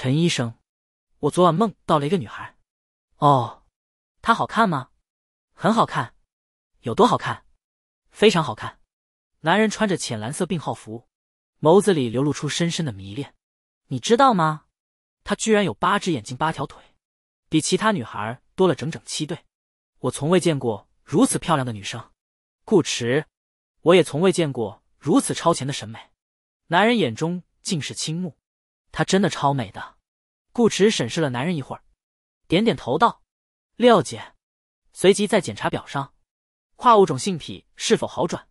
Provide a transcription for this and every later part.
陈医生，我昨晚梦到了一个女孩，哦，她好看吗？很好看，有多好看？非常好看。男人穿着浅蓝色病号服，眸子里流露出深深的迷恋。你知道吗？她居然有八只眼睛八条腿，比其他女孩多了整整七对。我从未见过如此漂亮的女生，顾池，我也从未见过如此超前的审美。男人眼中尽是倾慕。她真的超美。的，顾池审视了男人一会儿，点点头道：“廖姐。”随即在检查表上，“跨物种性癖是否好转？”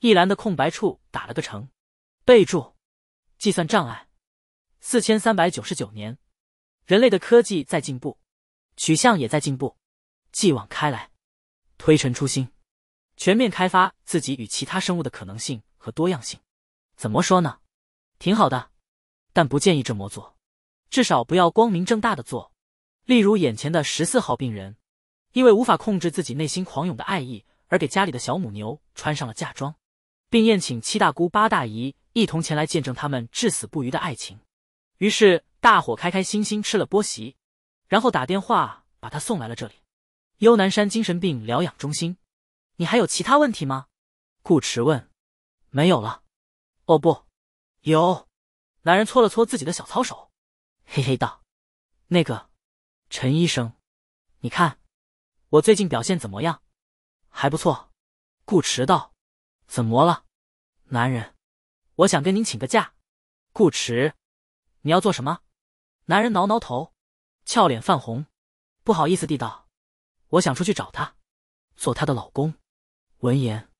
一栏的空白处打了个“成”，备注：“计算障碍。”四千三百九十九年，人类的科技在进步，取向也在进步，继往开来，推陈出新，全面开发自己与其他生物的可能性和多样性。怎么说呢？挺好的。但不建议这么做，至少不要光明正大的做。例如眼前的十四号病人，因为无法控制自己内心狂涌的爱意，而给家里的小母牛穿上了嫁妆，并宴请七大姑八大姨一同前来见证他们至死不渝的爱情。于是大伙开开心心吃了波席，然后打电话把他送来了这里。幽南山精神病疗养中心，你还有其他问题吗？顾迟问。没有了。哦不，有。男人搓了搓自己的小糙手，嘿嘿道：“那个，陈医生，你看我最近表现怎么样？还不错。”顾迟道：“怎么了，男人？我想跟您请个假。”顾迟，你要做什么？”男人挠挠头，俏脸泛红，不好意思地道：“我想出去找她，做她的老公。”闻言，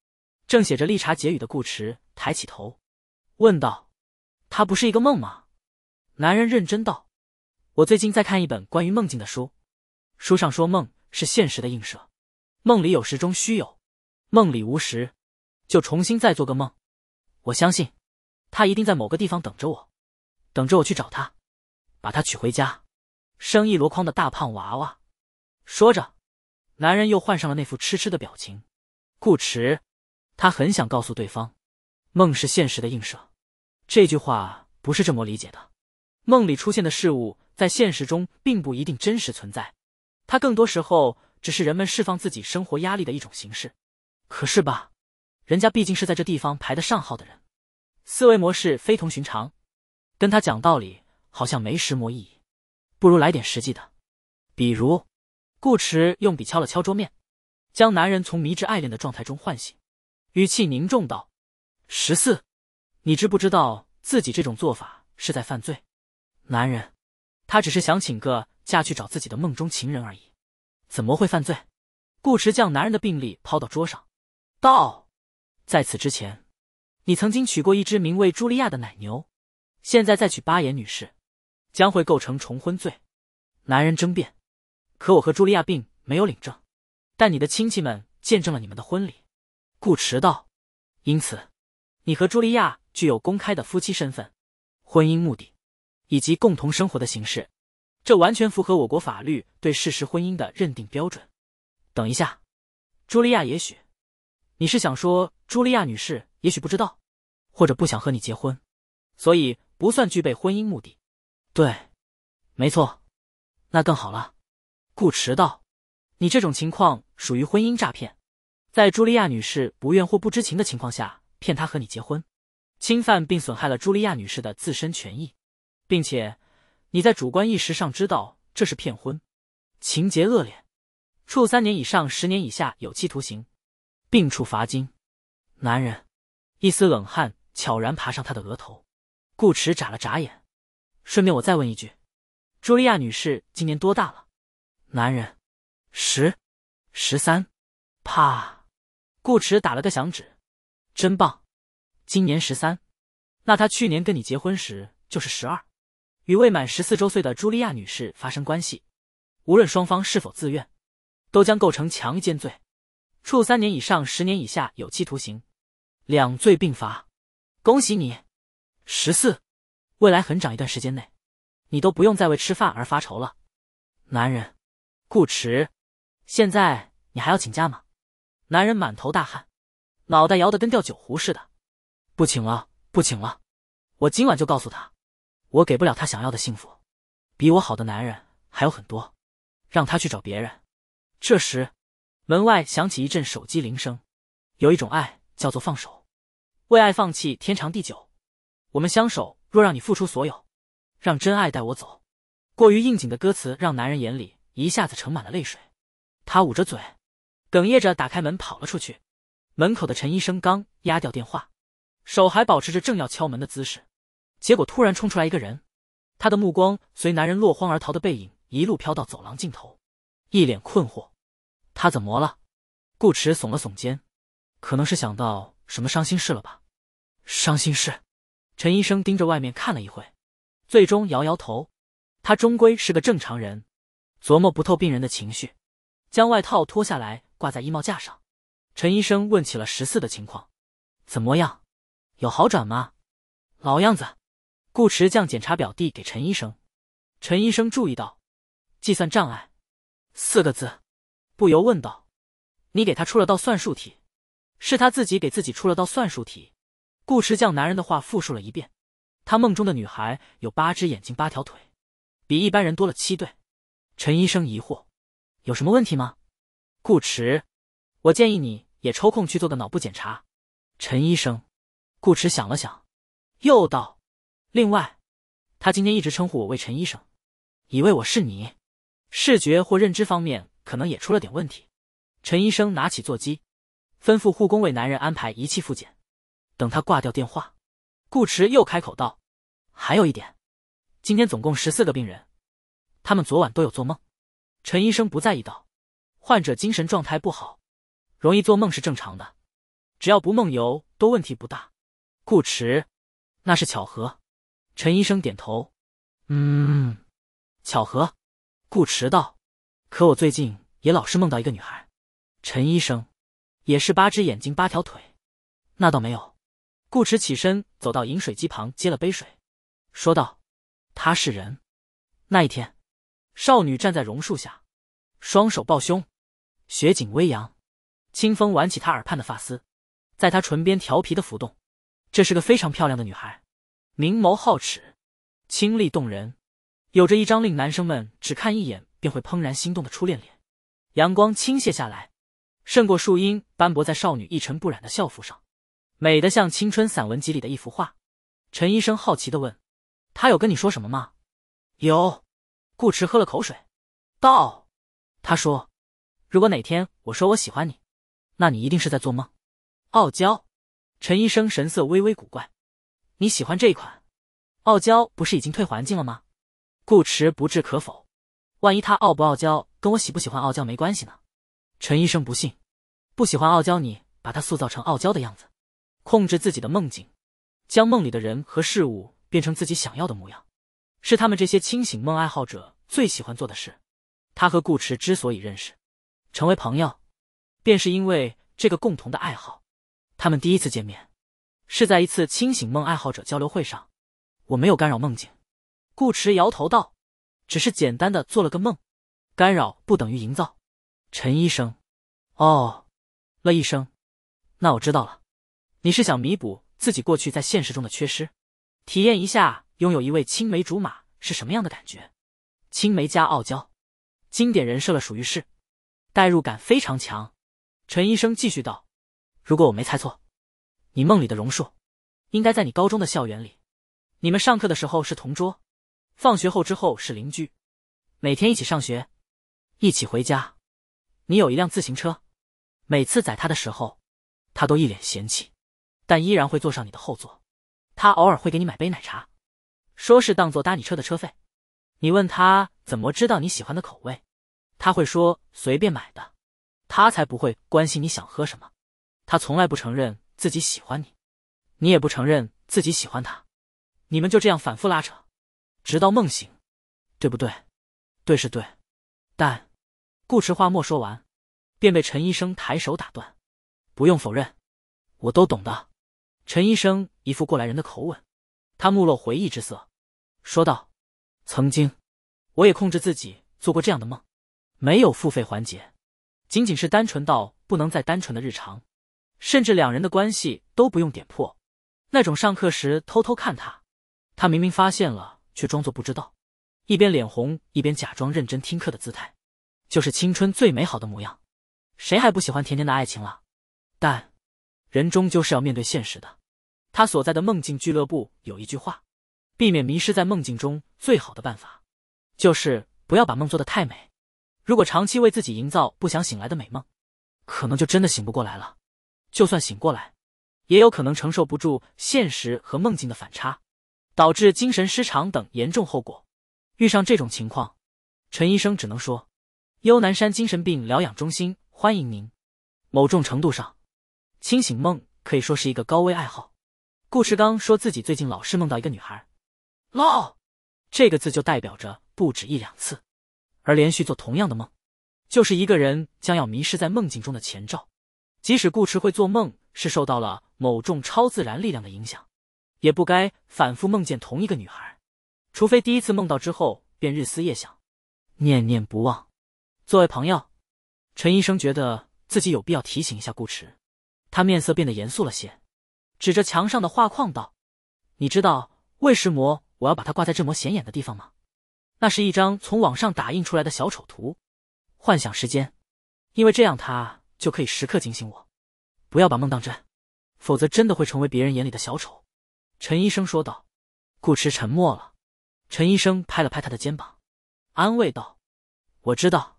正写着绿茶结语的顾迟抬起头，问道。他不是一个梦吗？男人认真道：“我最近在看一本关于梦境的书，书上说梦是现实的映射，梦里有时终虚有，梦里无时，就重新再做个梦。我相信，他一定在某个地方等着我，等着我去找他，把他娶回家，生一箩筐的大胖娃娃。”说着，男人又换上了那副痴痴的表情。顾迟，他很想告诉对方，梦是现实的映射。这句话不是这么理解的。梦里出现的事物在现实中并不一定真实存在，它更多时候只是人们释放自己生活压力的一种形式。可是吧，人家毕竟是在这地方排得上号的人，思维模式非同寻常，跟他讲道理好像没什么意义，不如来点实际的。比如，顾池用笔敲了敲桌面，将男人从迷之爱恋的状态中唤醒，语气凝重道：“十四。”你知不知道自己这种做法是在犯罪？男人，他只是想请个假去找自己的梦中情人而已，怎么会犯罪？顾迟将男人的病历抛到桌上，道：“在此之前，你曾经娶过一只名为茱莉亚的奶牛，现在再娶巴颜女士，将会构成重婚罪。”男人争辩：“可我和茱莉亚并没有领证，但你的亲戚们见证了你们的婚礼。”顾迟道：“因此，你和茱莉亚。”具有公开的夫妻身份、婚姻目的以及共同生活的形式，这完全符合我国法律对事实婚姻的认定标准。等一下，茱莉亚，也许你是想说，茱莉亚女士也许不知道，或者不想和你结婚，所以不算具备婚姻目的。对，没错，那更好了。顾迟道，你这种情况属于婚姻诈骗，在茱莉亚女士不愿或不知情的情况下骗她和你结婚。侵犯并损害了茱莉亚女士的自身权益，并且你在主观意识上知道这是骗婚，情节恶劣，处三年以上十年以下有期徒刑，并处罚金。男人，一丝冷汗悄然爬上他的额头。顾池眨了眨眼。顺便我再问一句，茱莉亚女士今年多大了？男人，十，十三。啪！顾池打了个响指，真棒。今年十三，那他去年跟你结婚时就是十二，与未满十四周岁的茱莉亚女士发生关系，无论双方是否自愿，都将构成强奸罪，处三年以上十年以下有期徒刑，两罪并罚。恭喜你，十四，未来很长一段时间内，你都不用再为吃饭而发愁了。男人，顾迟，现在你还要请假吗？男人满头大汗，脑袋摇得跟吊酒壶似的。不请了，不请了，我今晚就告诉他，我给不了他想要的幸福，比我好的男人还有很多，让他去找别人。这时，门外响起一阵手机铃声。有一种爱叫做放手，为爱放弃天长地久，我们相守若让你付出所有，让真爱带我走。过于应景的歌词让男人眼里一下子盛满了泪水，他捂着嘴，哽咽着打开门跑了出去。门口的陈医生刚压掉电话。手还保持着正要敲门的姿势，结果突然冲出来一个人。他的目光随男人落荒而逃的背影一路飘到走廊尽头，一脸困惑。他怎么了？顾池耸了耸肩，可能是想到什么伤心事了吧。伤心事？陈医生盯着外面看了一会，最终摇摇头。他终归是个正常人，琢磨不透病人的情绪。将外套脱下来挂在衣帽架上，陈医生问起了十四的情况，怎么样？有好转吗？老样子。顾池将检查表递给陈医生，陈医生注意到“计算障碍”四个字，不由问道：“你给他出了道算术题，是他自己给自己出了道算术题？”顾池将男人的话复述了一遍：“他梦中的女孩有八只眼睛、八条腿，比一般人多了七对。”陈医生疑惑：“有什么问题吗？”顾池：“我建议你也抽空去做个脑部检查。”陈医生。顾池想了想，又道：“另外，他今天一直称呼我为陈医生，以为我是你。视觉或认知方面可能也出了点问题。”陈医生拿起座机，吩咐护工为男人安排仪器复检。等他挂掉电话，顾池又开口道：“还有一点，今天总共十四个病人，他们昨晚都有做梦。”陈医生不在意道：“患者精神状态不好，容易做梦是正常的，只要不梦游，都问题不大。”顾池，那是巧合。陈医生点头，嗯，巧合。顾池道：“可我最近也老是梦到一个女孩。”陈医生，也是八只眼睛八条腿。那倒没有。顾池起身走到饮水机旁接了杯水，说道：“她是人。”那一天，少女站在榕树下，双手抱胸，雪景微扬，清风挽起她耳畔的发丝，在她唇边调皮的浮动。这是个非常漂亮的女孩，明眸皓齿，清丽动人，有着一张令男生们只看一眼便会怦然心动的初恋脸。阳光倾泻下来，胜过树荫，斑驳在少女一尘不染的校服上，美得像青春散文集里的一幅画。陈医生好奇的问：“他有跟你说什么吗？”“有。”顾池喝了口水，道：“他说，如果哪天我说我喜欢你，那你一定是在做梦。”傲娇。陈医生神色微微古怪，你喜欢这一款？傲娇不是已经退环境了吗？顾池不置可否。万一他傲不傲娇，跟我喜不喜欢傲娇没关系呢？陈医生不信，不喜欢傲娇，你把他塑造成傲娇的样子，控制自己的梦境，将梦里的人和事物变成自己想要的模样，是他们这些清醒梦爱好者最喜欢做的事。他和顾池之所以认识，成为朋友，便是因为这个共同的爱好。他们第一次见面，是在一次清醒梦爱好者交流会上。我没有干扰梦境，顾池摇头道：“只是简单的做了个梦，干扰不等于营造。”陈医生，哦，乐医生，那我知道了。你是想弥补自己过去在现实中的缺失，体验一下拥有一位青梅竹马是什么样的感觉？青梅加傲娇，经典人设了，属于是，代入感非常强。陈医生继续道。如果我没猜错，你梦里的榕树，应该在你高中的校园里。你们上课的时候是同桌，放学后之后是邻居，每天一起上学，一起回家。你有一辆自行车，每次载他的时候，他都一脸嫌弃，但依然会坐上你的后座。他偶尔会给你买杯奶茶，说是当做搭你车的车费。你问他怎么知道你喜欢的口味，他会说随便买的，他才不会关心你想喝什么。他从来不承认自己喜欢你，你也不承认自己喜欢他，你们就这样反复拉扯，直到梦醒，对不对？对是对，但顾迟话没说完，便被陈医生抬手打断。不用否认，我都懂的。陈医生一副过来人的口吻，他目露回忆之色，说道：“曾经，我也控制自己做过这样的梦，没有付费环节，仅仅是单纯到不能再单纯的日常。”甚至两人的关系都不用点破，那种上课时偷偷看他，他明明发现了却装作不知道，一边脸红一边假装认真听课的姿态，就是青春最美好的模样。谁还不喜欢甜甜的爱情了？但人终究是要面对现实的。他所在的梦境俱乐部有一句话：避免迷失在梦境中，最好的办法就是不要把梦做得太美。如果长期为自己营造不想醒来的美梦，可能就真的醒不过来了。就算醒过来，也有可能承受不住现实和梦境的反差，导致精神失常等严重后果。遇上这种情况，陈医生只能说：“幽南山精神病疗养中心欢迎您。”某种程度上，清醒梦可以说是一个高危爱好。顾世刚说自己最近老是梦到一个女孩，“唠”这个字就代表着不止一两次，而连续做同样的梦，就是一个人将要迷失在梦境中的前兆。即使顾池会做梦是受到了某种超自然力量的影响，也不该反复梦见同一个女孩，除非第一次梦到之后便日思夜想，念念不忘。作为朋友，陈医生觉得自己有必要提醒一下顾池。他面色变得严肃了些，指着墙上的画框道：“你知道为什么我要把它挂在这么显眼的地方吗？那是一张从网上打印出来的小丑图，幻想时间，因为这样他。”就可以时刻警醒我，不要把梦当真，否则真的会成为别人眼里的小丑。”陈医生说道。顾池沉默了。陈医生拍了拍他的肩膀，安慰道：“我知道，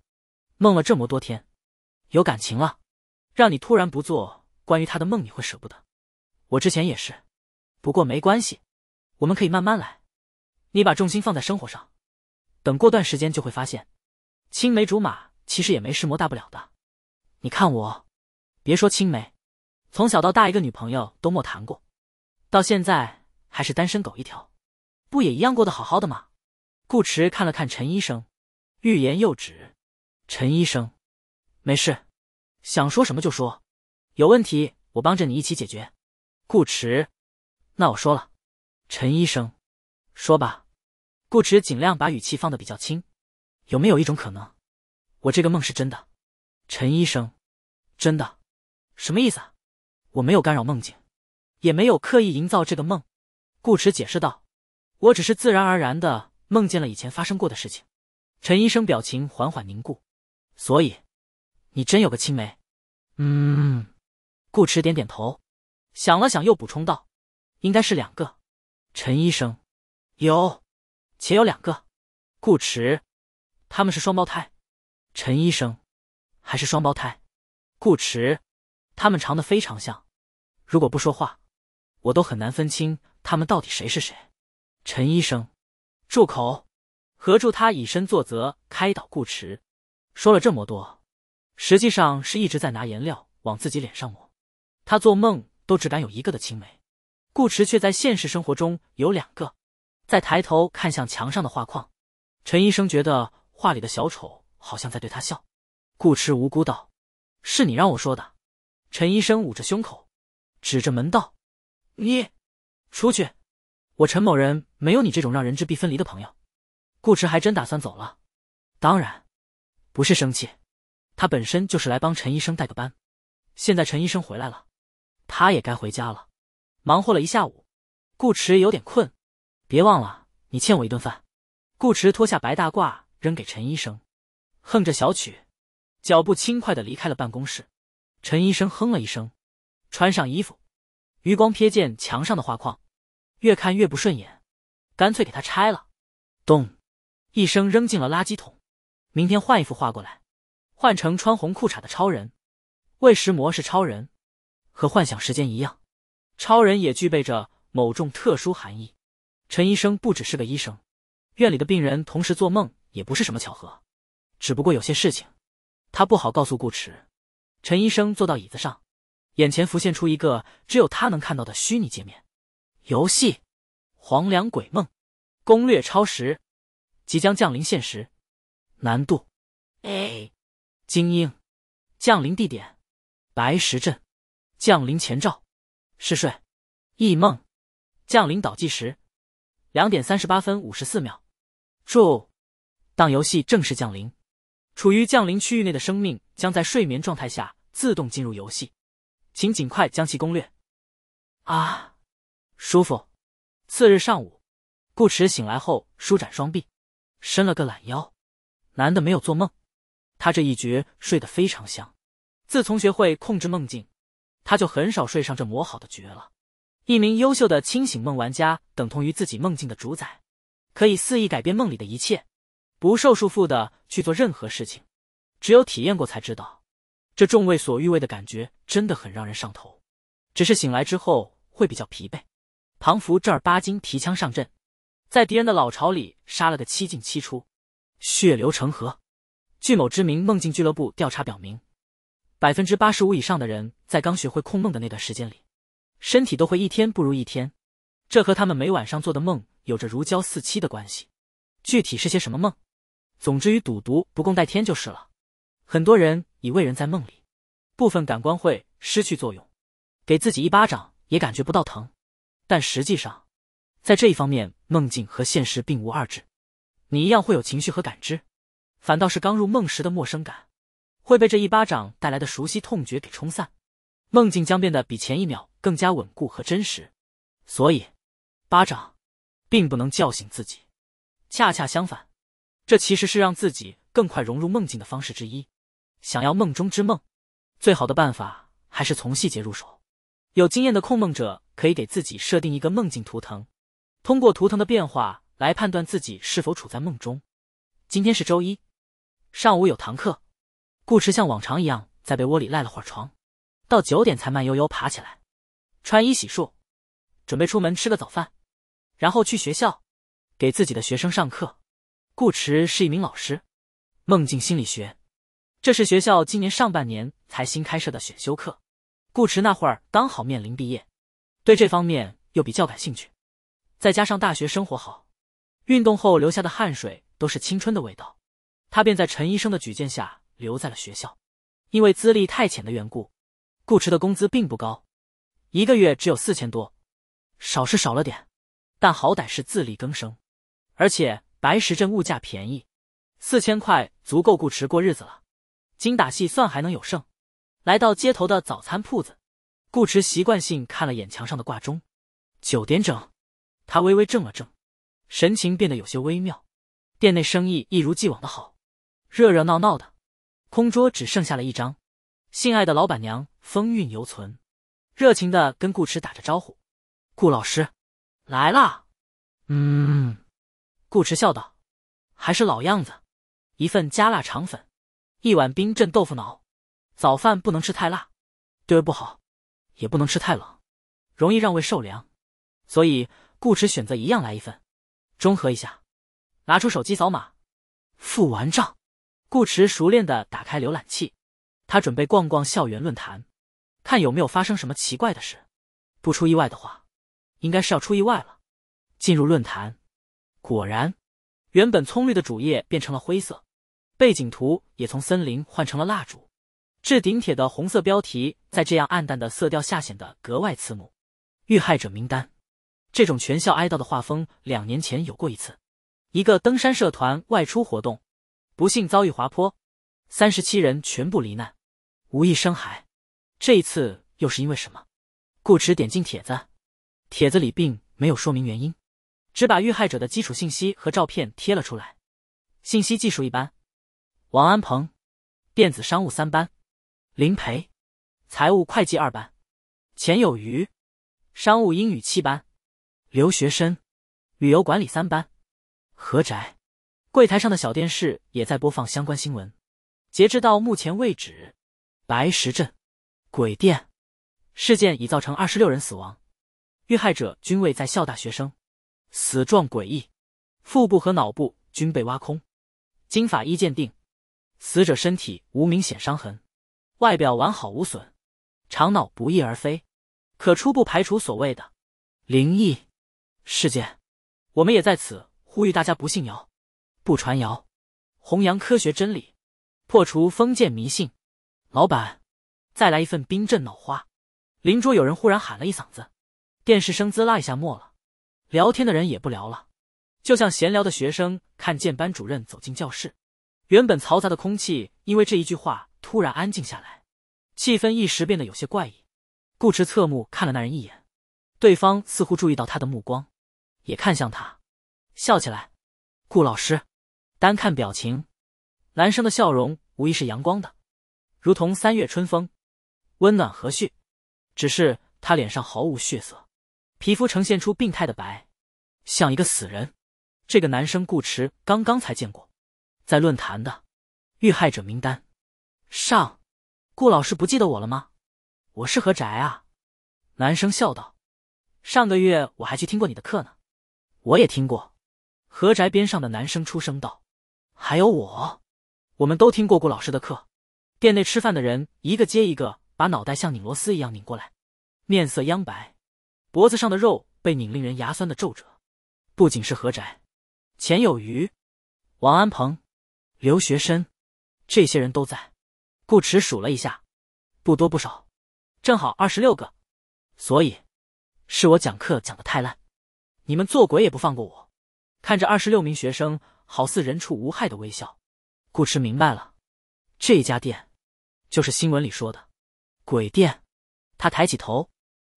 梦了这么多天，有感情了，让你突然不做关于他的梦，你会舍不得。我之前也是，不过没关系，我们可以慢慢来。你把重心放在生活上，等过段时间就会发现，青梅竹马其实也没什么大不了的。”你看我，别说青梅，从小到大一个女朋友都没谈过，到现在还是单身狗一条，不也一样过得好好的吗？顾池看了看陈医生，欲言又止。陈医生，没事，想说什么就说，有问题我帮着你一起解决。顾池，那我说了，陈医生，说吧。顾池尽量把语气放得比较轻，有没有一种可能，我这个梦是真的？陈医生，真的，什么意思？啊？我没有干扰梦境，也没有刻意营造这个梦。顾池解释道：“我只是自然而然的梦见了以前发生过的事情。”陈医生表情缓缓凝固。所以，你真有个青梅？嗯。顾池点点头，想了想，又补充道：“应该是两个。”陈医生有，且有两个。顾池，他们是双胞胎。陈医生。还是双胞胎，顾池，他们长得非常像，如果不说话，我都很难分清他们到底谁是谁。陈医生，住口！何助他以身作则，开导顾池，说了这么多，实际上是一直在拿颜料往自己脸上抹。他做梦都只敢有一个的青梅，顾池却在现实生活中有两个。在抬头看向墙上的画框，陈医生觉得画里的小丑好像在对他笑。顾池无辜道：“是你让我说的。”陈医生捂着胸口，指着门道：“你出去！我陈某人没有你这种让人质必分离的朋友。”顾池还真打算走了。当然，不是生气，他本身就是来帮陈医生带个班。现在陈医生回来了，他也该回家了。忙活了一下午，顾池有点困。别忘了，你欠我一顿饭。顾池脱下白大褂扔给陈医生，哼着小曲。脚步轻快的离开了办公室，陈医生哼了一声，穿上衣服，余光瞥见墙上的画框，越看越不顺眼，干脆给它拆了。咚，一声扔进了垃圾桶。明天换一幅画过来，换成穿红裤衩的超人。喂食魔是超人，和幻想时间一样，超人也具备着某种特殊含义。陈医生不只是个医生，院里的病人同时做梦也不是什么巧合，只不过有些事情。他不好告诉顾池。陈医生坐到椅子上，眼前浮现出一个只有他能看到的虚拟界面。游戏《黄粱鬼梦》，攻略超时，即将降临现实。难度 A，精英。降临地点：白石镇。降临前兆：嗜睡、异梦。降临倒计时：两点三十八分五十四秒。注：当游戏正式降临。处于降临区域内的生命将在睡眠状态下自动进入游戏，请尽快将其攻略。啊，舒服。次日上午，顾迟醒来后，舒展双臂，伸了个懒腰。男的没有做梦，他这一觉睡得非常香。自从学会控制梦境，他就很少睡上这磨好的觉了。一名优秀的清醒梦玩家，等同于自己梦境的主宰，可以肆意改变梦里的一切。不受束缚的去做任何事情，只有体验过才知道，这众位所欲为的感觉真的很让人上头。只是醒来之后会比较疲惫。庞福正儿八经提枪上阵，在敌人的老巢里杀了个七进七出，血流成河。据某知名梦境俱乐部调查表明，百分之八十五以上的人在刚学会控梦的那段时间里，身体都会一天不如一天，这和他们每晚上做的梦有着如胶似漆的关系。具体是些什么梦？总之，与赌毒不共戴天就是了。很多人以为人在梦里，部分感官会失去作用，给自己一巴掌也感觉不到疼。但实际上，在这一方面，梦境和现实并无二致。你一样会有情绪和感知，反倒是刚入梦时的陌生感，会被这一巴掌带来的熟悉痛觉给冲散。梦境将变得比前一秒更加稳固和真实。所以，巴掌并不能叫醒自己，恰恰相反。这其实是让自己更快融入梦境的方式之一。想要梦中之梦，最好的办法还是从细节入手。有经验的控梦者可以给自己设定一个梦境图腾，通过图腾的变化来判断自己是否处在梦中。今天是周一，上午有堂课。顾池像往常一样在被窝里赖了会儿床，到九点才慢悠悠爬起来，穿衣洗漱，准备出门吃个早饭，然后去学校，给自己的学生上课。顾池是一名老师，梦境心理学，这是学校今年上半年才新开设的选修课。顾池那会儿刚好面临毕业，对这方面又比较感兴趣，再加上大学生活好，运动后留下的汗水都是青春的味道，他便在陈医生的举荐下留在了学校。因为资历太浅的缘故，顾池的工资并不高，一个月只有四千多，少是少了点，但好歹是自力更生，而且。白石镇物价便宜，四千块足够顾池过日子了，精打细算还能有剩。来到街头的早餐铺子，顾池习惯性看了眼墙上的挂钟，九点整。他微微怔了怔，神情变得有些微妙。店内生意一如既往的好，热热闹闹的，空桌只剩下了一张。心爱的老板娘风韵犹存，热情的跟顾池打着招呼：“顾老师，来啦。”嗯。顾驰笑道：“还是老样子，一份加辣肠粉，一碗冰镇豆腐脑。早饭不能吃太辣，对胃不好；也不能吃太冷，容易让胃受凉。所以，顾驰选择一样来一份，中和一下。拿出手机扫码，付完账。顾驰熟练的打开浏览器，他准备逛逛校园论坛，看有没有发生什么奇怪的事。不出意外的话，应该是要出意外了。进入论坛。”果然，原本葱绿的主页变成了灰色，背景图也从森林换成了蜡烛。置顶帖的红色标题在这样暗淡的色调下显得格外刺目。遇害者名单，这种全校哀悼的画风两年前有过一次，一个登山社团外出活动，不幸遭遇滑坡，三十七人全部罹难，无一生还。这一次又是因为什么？顾池点进帖子，帖子里并没有说明原因。只把遇害者的基础信息和照片贴了出来。信息技术一般，王安鹏；电子商务三班，林培；财务会计二班，钱有余；商务英语七班，留学生，旅游管理三班，何宅。柜台上的小电视也在播放相关新闻。截至到目前为止，白石镇鬼店事件已造成二十六人死亡，遇害者均为在校大学生。死状诡异，腹部和脑部均被挖空。经法医鉴定，死者身体无明显伤痕，外表完好无损，肠脑不翼而飞，可初步排除所谓的灵异事件。我们也在此呼吁大家不信谣，不传谣，弘扬科学真理，破除封建迷信。老板，再来一份冰镇脑花。邻桌有人忽然喊了一嗓子，电视声滋啦一下没了。聊天的人也不聊了，就像闲聊的学生看见班主任走进教室，原本嘈杂的空气因为这一句话突然安静下来，气氛一时变得有些怪异。顾池侧目看了那人一眼，对方似乎注意到他的目光，也看向他，笑起来。顾老师，单看表情，男生的笑容无疑是阳光的，如同三月春风，温暖和煦。只是他脸上毫无血色。皮肤呈现出病态的白，像一个死人。这个男生顾池刚刚才见过，在论坛的遇害者名单上。顾老师不记得我了吗？我是何宅啊。男生笑道：“上个月我还去听过你的课呢。”我也听过。何宅边上的男生出声道：“还有我，我们都听过顾老师的课。”店内吃饭的人一个接一个把脑袋像拧螺丝一样拧过来，面色苍白。脖子上的肉被拧，令人牙酸的皱褶。不仅是何宅，钱有余、王安鹏、刘学深，这些人都在。顾池数了一下，不多不少，正好二十六个。所以，是我讲课讲的太烂，你们做鬼也不放过我。看着二十六名学生好似人畜无害的微笑，顾池明白了，这家店就是新闻里说的鬼店。他抬起头。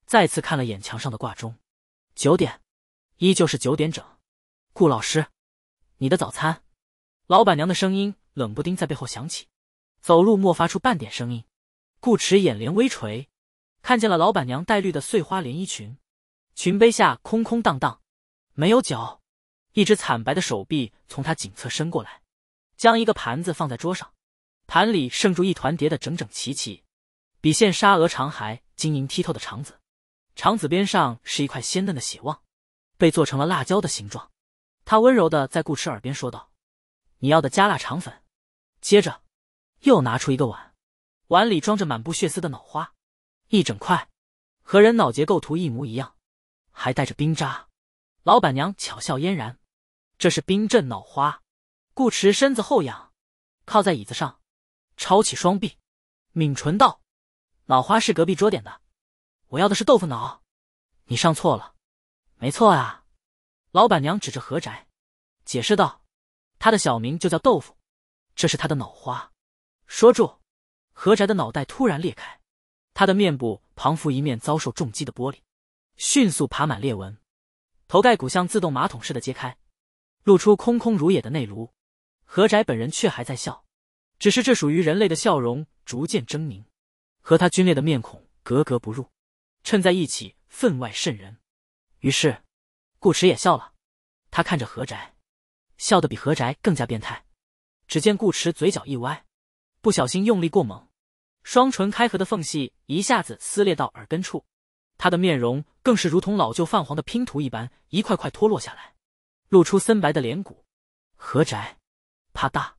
再次看了眼墙上的挂钟，九点，依旧是九点整。顾老师，你的早餐。老板娘的声音冷不丁在背后响起，走路莫发出半点声音。顾池眼帘微垂，看见了老板娘戴绿的碎花连衣裙，裙杯下空空荡荡，没有脚。一只惨白的手臂从他颈侧伸过来，将一个盘子放在桌上，盘里盛住一团叠得整整齐齐、比现沙俄肠还晶莹剔透的肠子。肠子边上是一块鲜嫩的血旺，被做成了辣椒的形状。他温柔的在顾池耳边说道：“你要的加辣肠粉。”接着又拿出一个碗，碗里装着满布血丝的脑花，一整块，和人脑结构图一模一样，还带着冰渣。老板娘巧笑嫣然：“这是冰镇脑花。”顾池身子后仰，靠在椅子上，抄起双臂，抿唇道：“脑花是隔壁桌点的。”我要的是豆腐脑，你上错了，没错啊！老板娘指着何宅，解释道：“他的小名就叫豆腐，这是他的脑花。”说住，何宅的脑袋突然裂开，他的面部旁佛一面遭受重击的玻璃，迅速爬满裂纹，头盖骨像自动马桶似的揭开，露出空空如也的内颅。何宅本人却还在笑，只是这属于人类的笑容逐渐狰狞，和他皲裂的面孔格格不入。衬在一起分外瘆人，于是，顾池也笑了。他看着何宅，笑得比何宅更加变态。只见顾池嘴角一歪，不小心用力过猛，双唇开合的缝隙一下子撕裂到耳根处。他的面容更是如同老旧泛黄的拼图一般，一块块脱落下来，露出森白的脸骨。何宅，啪嗒，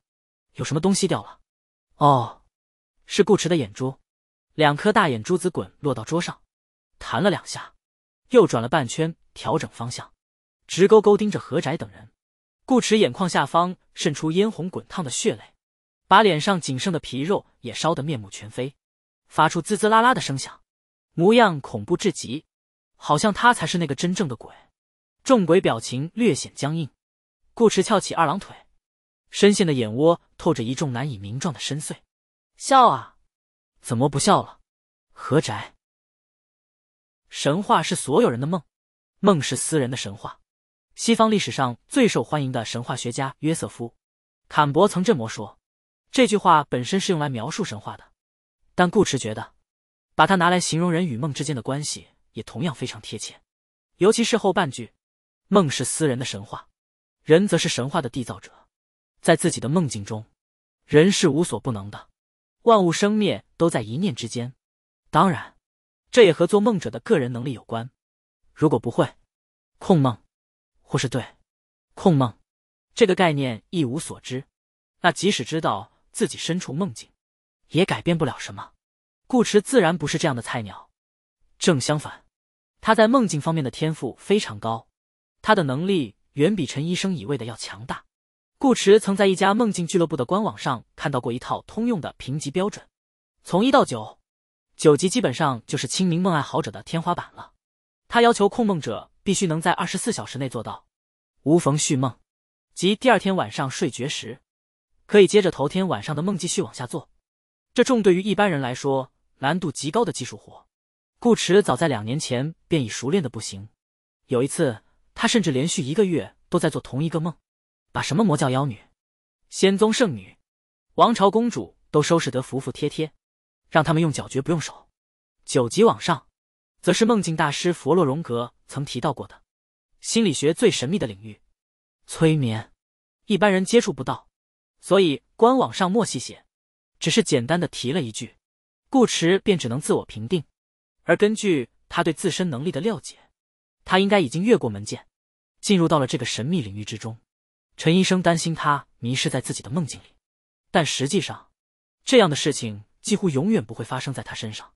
有什么东西掉了？哦，是顾池的眼珠，两颗大眼珠子滚落到桌上。弹了两下，又转了半圈，调整方向，直勾勾盯着何宅等人。顾池眼眶下方渗出嫣红滚烫的血泪，把脸上仅剩的皮肉也烧得面目全非，发出滋滋啦啦的声响，模样恐怖至极，好像他才是那个真正的鬼。众鬼表情略显僵硬。顾池翘起二郎腿，深陷的眼窝透着一众难以名状的深邃。笑啊，怎么不笑了？何宅。神话是所有人的梦，梦是私人的神话。西方历史上最受欢迎的神话学家约瑟夫·坎伯曾这么说。这句话本身是用来描述神话的，但顾驰觉得，把它拿来形容人与梦之间的关系，也同样非常贴切。尤其是后半句：“梦是私人的神话，人则是神话的缔造者。”在自己的梦境中，人是无所不能的，万物生灭都在一念之间。当然。这也和做梦者的个人能力有关。如果不会控梦，或是对控梦这个概念一无所知，那即使知道自己身处梦境，也改变不了什么。顾池自然不是这样的菜鸟。正相反，他在梦境方面的天赋非常高，他的能力远比陈医生以为的要强大。顾池曾在一家梦境俱乐部的官网上看到过一套通用的评级标准，从一到九。九级基本上就是清明梦爱好者的天花板了。他要求控梦者必须能在二十四小时内做到无逢续梦，即第二天晚上睡绝时，可以接着头天晚上的梦继续往下做。这种对于一般人来说难度极高的技术活，顾驰早在两年前便已熟练的不行。有一次，他甚至连续一个月都在做同一个梦，把什么魔教妖女、仙宗圣女、王朝公主都收拾得服服帖帖。让他们用脚绝不用手，九级往上，则是梦境大师弗洛荣格曾提到过的心理学最神秘的领域——催眠。一般人接触不到，所以官网上默细写，只是简单的提了一句。顾迟便只能自我评定，而根据他对自身能力的了解，他应该已经越过门槛，进入到了这个神秘领域之中。陈医生担心他迷失在自己的梦境里，但实际上，这样的事情。几乎永远不会发生在他身上，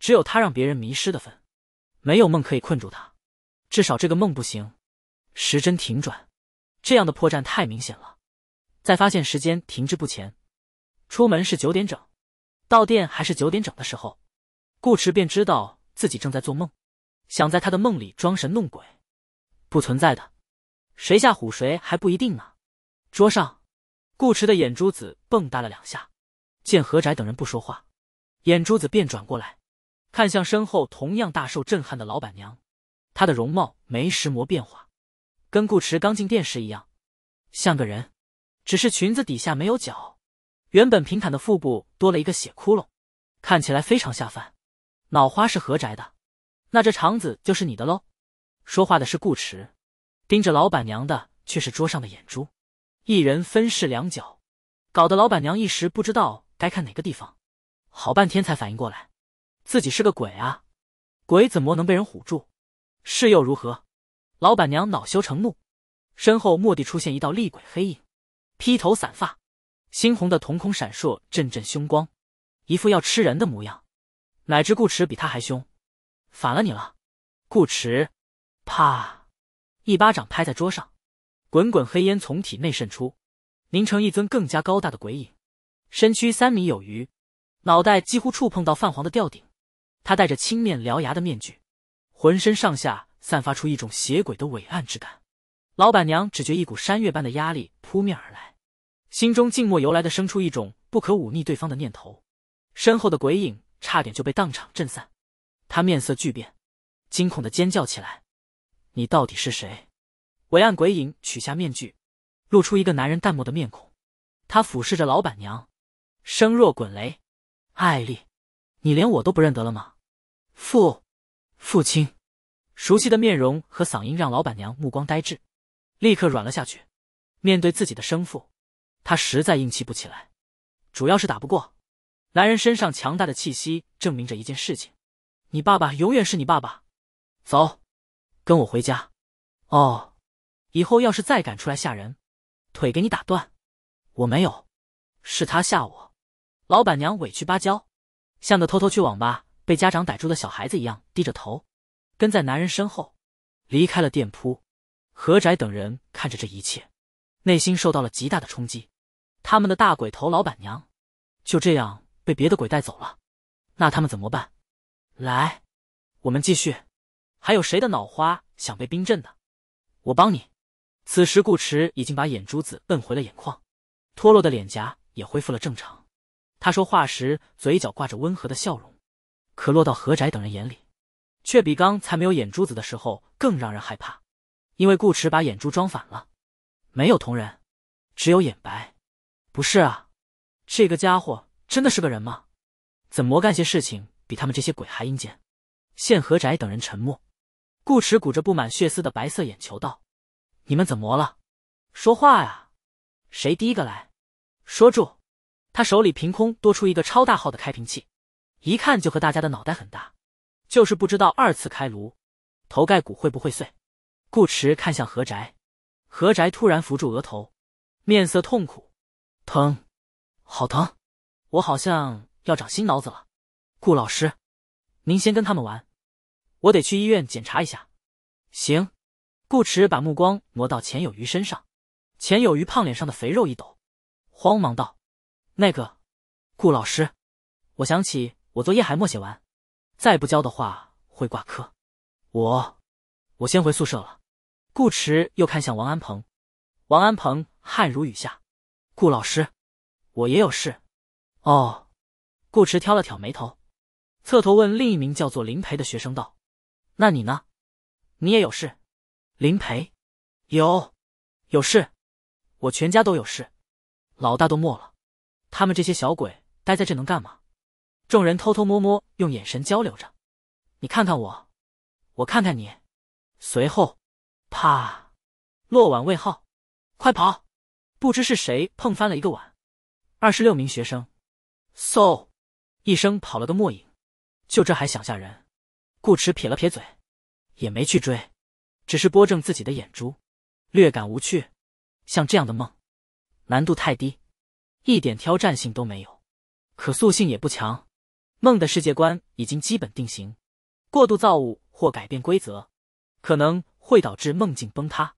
只有他让别人迷失的份。没有梦可以困住他，至少这个梦不行。时针停转，这样的破绽太明显了。在发现时间停滞不前，出门是九点整，到店还是九点整的时候，顾池便知道自己正在做梦。想在他的梦里装神弄鬼，不存在的，谁吓唬谁还不一定呢。桌上，顾池的眼珠子蹦跶了两下。见何宅等人不说话，眼珠子便转过来，看向身后同样大受震撼的老板娘。她的容貌没时模变化，跟顾池刚进店时一样，像个人。只是裙子底下没有脚，原本平坦的腹部多了一个血窟窿，看起来非常下饭。脑花是何宅的，那这肠子就是你的喽。说话的是顾池，盯着老板娘的却是桌上的眼珠，一人分饰两角，搞得老板娘一时不知道。该看哪个地方？好半天才反应过来，自己是个鬼啊！鬼怎么能被人唬住？是又如何？老板娘恼羞成怒，身后蓦地出现一道厉鬼黑影，披头散发，猩红的瞳孔闪烁阵阵凶光，一副要吃人的模样。哪知顾池比他还凶，反了你了！顾池，啪！一巴掌拍在桌上，滚滚黑烟从体内渗出，凝成一尊更加高大的鬼影。身躯三米有余，脑袋几乎触碰到泛黄的吊顶。他戴着青面獠牙的面具，浑身上下散发出一种邪鬼的伟岸之感。老板娘只觉一股山岳般的压力扑面而来，心中静默由来的生出一种不可忤逆对方的念头。身后的鬼影差点就被当场震散，他面色巨变，惊恐的尖叫起来：“你到底是谁？”伟岸鬼影取下面具，露出一个男人淡漠的面孔。他俯视着老板娘。声若滚雷，艾丽，你连我都不认得了吗？父，父亲，熟悉的面容和嗓音让老板娘目光呆滞，立刻软了下去。面对自己的生父，她实在硬气不起来，主要是打不过。男人身上强大的气息证明着一件事情：你爸爸永远是你爸爸。走，跟我回家。哦，以后要是再敢出来吓人，腿给你打断。我没有，是他吓我。老板娘委屈巴交，像个偷偷去网吧被家长逮住的小孩子一样，低着头，跟在男人身后，离开了店铺。何宅等人看着这一切，内心受到了极大的冲击。他们的大鬼头老板娘，就这样被别的鬼带走了。那他们怎么办？来，我们继续。还有谁的脑花想被冰镇的？我帮你。此时，顾池已经把眼珠子摁回了眼眶，脱落的脸颊也恢复了正常。他说话时嘴角挂着温和的笑容，可落到何宅等人眼里，却比刚才没有眼珠子的时候更让人害怕，因为顾池把眼珠装反了，没有瞳仁，只有眼白。不是啊，这个家伙真的是个人吗？怎么干些事情比他们这些鬼还阴间？现何宅等人沉默。顾池鼓着布满血丝的白色眼球道：“你们怎么了？说话呀！谁第一个来说住？”他手里凭空多出一个超大号的开瓶器，一看就和大家的脑袋很大，就是不知道二次开颅，头盖骨会不会碎。顾池看向何宅，何宅突然扶住额头，面色痛苦，疼，好疼，我好像要长新脑子了。顾老师，您先跟他们玩，我得去医院检查一下。行。顾池把目光挪到钱有余身上，钱有余胖脸上的肥肉一抖，慌忙道。那个，顾老师，我想起我作业还没写完，再不交的话会挂科，我，我先回宿舍了。顾池又看向王安鹏，王安鹏汗如雨下。顾老师，我也有事。哦，顾池挑了挑眉头，侧头问另一名叫做林培的学生道：“那你呢？你也有事？”林培有，有事，我全家都有事，老大都没了。他们这些小鬼待在这能干嘛？众人偷偷摸摸用眼神交流着，你看看我，我看看你。随后，啪，落碗未号，快跑！不知是谁碰翻了一个碗。二十六名学生，嗖，一声跑了个末影，就这还想吓人？顾迟撇了撇嘴，也没去追，只是拨正自己的眼珠，略感无趣。像这样的梦，难度太低。一点挑战性都没有，可塑性也不强。梦的世界观已经基本定型，过度造物或改变规则，可能会导致梦境崩塌。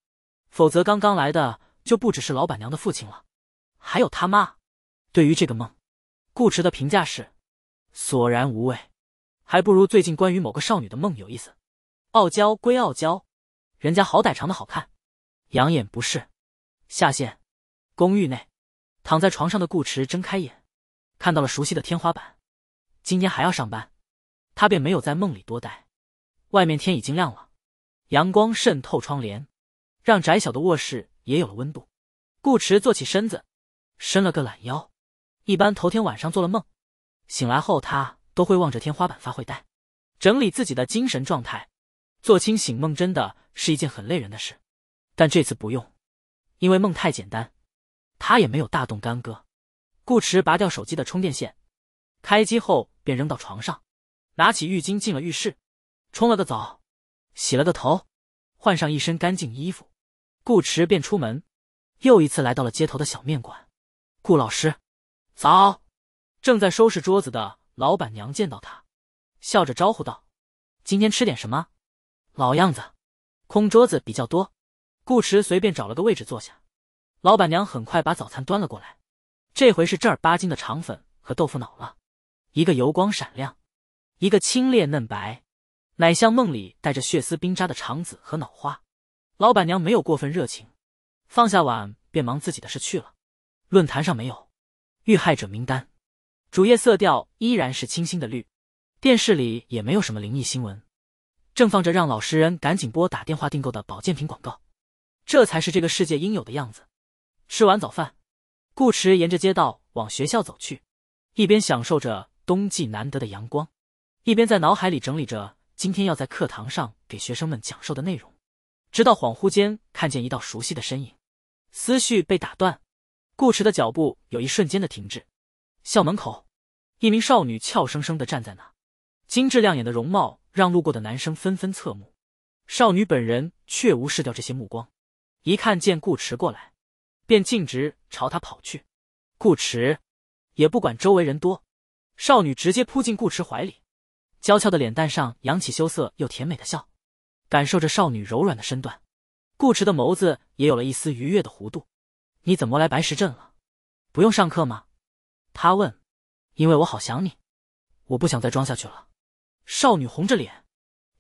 否则，刚刚来的就不只是老板娘的父亲了，还有他妈。对于这个梦，顾池的评价是：索然无味，还不如最近关于某个少女的梦有意思。傲娇归傲娇，人家好歹长得好看，养眼不是？下线，公寓内。躺在床上的顾池睁开眼，看到了熟悉的天花板。今天还要上班，他便没有在梦里多待。外面天已经亮了，阳光渗透窗帘，让窄小的卧室也有了温度。顾池坐起身子，伸了个懒腰。一般头天晚上做了梦，醒来后他都会望着天花板发会呆，整理自己的精神状态。做清醒梦真的是一件很累人的事，但这次不用，因为梦太简单。他也没有大动干戈，顾池拔掉手机的充电线，开机后便扔到床上，拿起浴巾进了浴室，冲了个澡，洗了个头，换上一身干净衣服，顾池便出门，又一次来到了街头的小面馆。顾老师，早！正在收拾桌子的老板娘见到他，笑着招呼道：“今天吃点什么？”老样子，空桌子比较多。顾池随便找了个位置坐下。老板娘很快把早餐端了过来，这回是正儿八经的肠粉和豆腐脑了，一个油光闪亮，一个清冽嫩白，奶香梦里带着血丝冰渣的肠子和脑花。老板娘没有过分热情，放下碗便忙自己的事去了。论坛上没有遇害者名单，主页色调依然是清新的绿，电视里也没有什么灵异新闻，正放着让老实人赶紧拨打电话订购的保健品广告。这才是这个世界应有的样子。吃完早饭，顾池沿着街道往学校走去，一边享受着冬季难得的阳光，一边在脑海里整理着今天要在课堂上给学生们讲授的内容。直到恍惚间看见一道熟悉的身影，思绪被打断，顾池的脚步有一瞬间的停滞。校门口，一名少女俏生生的站在那，精致亮眼的容貌让路过的男生纷纷侧目，少女本人却无视掉这些目光，一看见顾池过来。便径直朝他跑去，顾池也不管周围人多，少女直接扑进顾池怀里，娇俏的脸蛋上扬起羞涩又甜美的笑，感受着少女柔软的身段，顾池的眸子也有了一丝愉悦的弧度。你怎么来白石镇了？不用上课吗？他问。因为我好想你，我不想再装下去了。少女红着脸，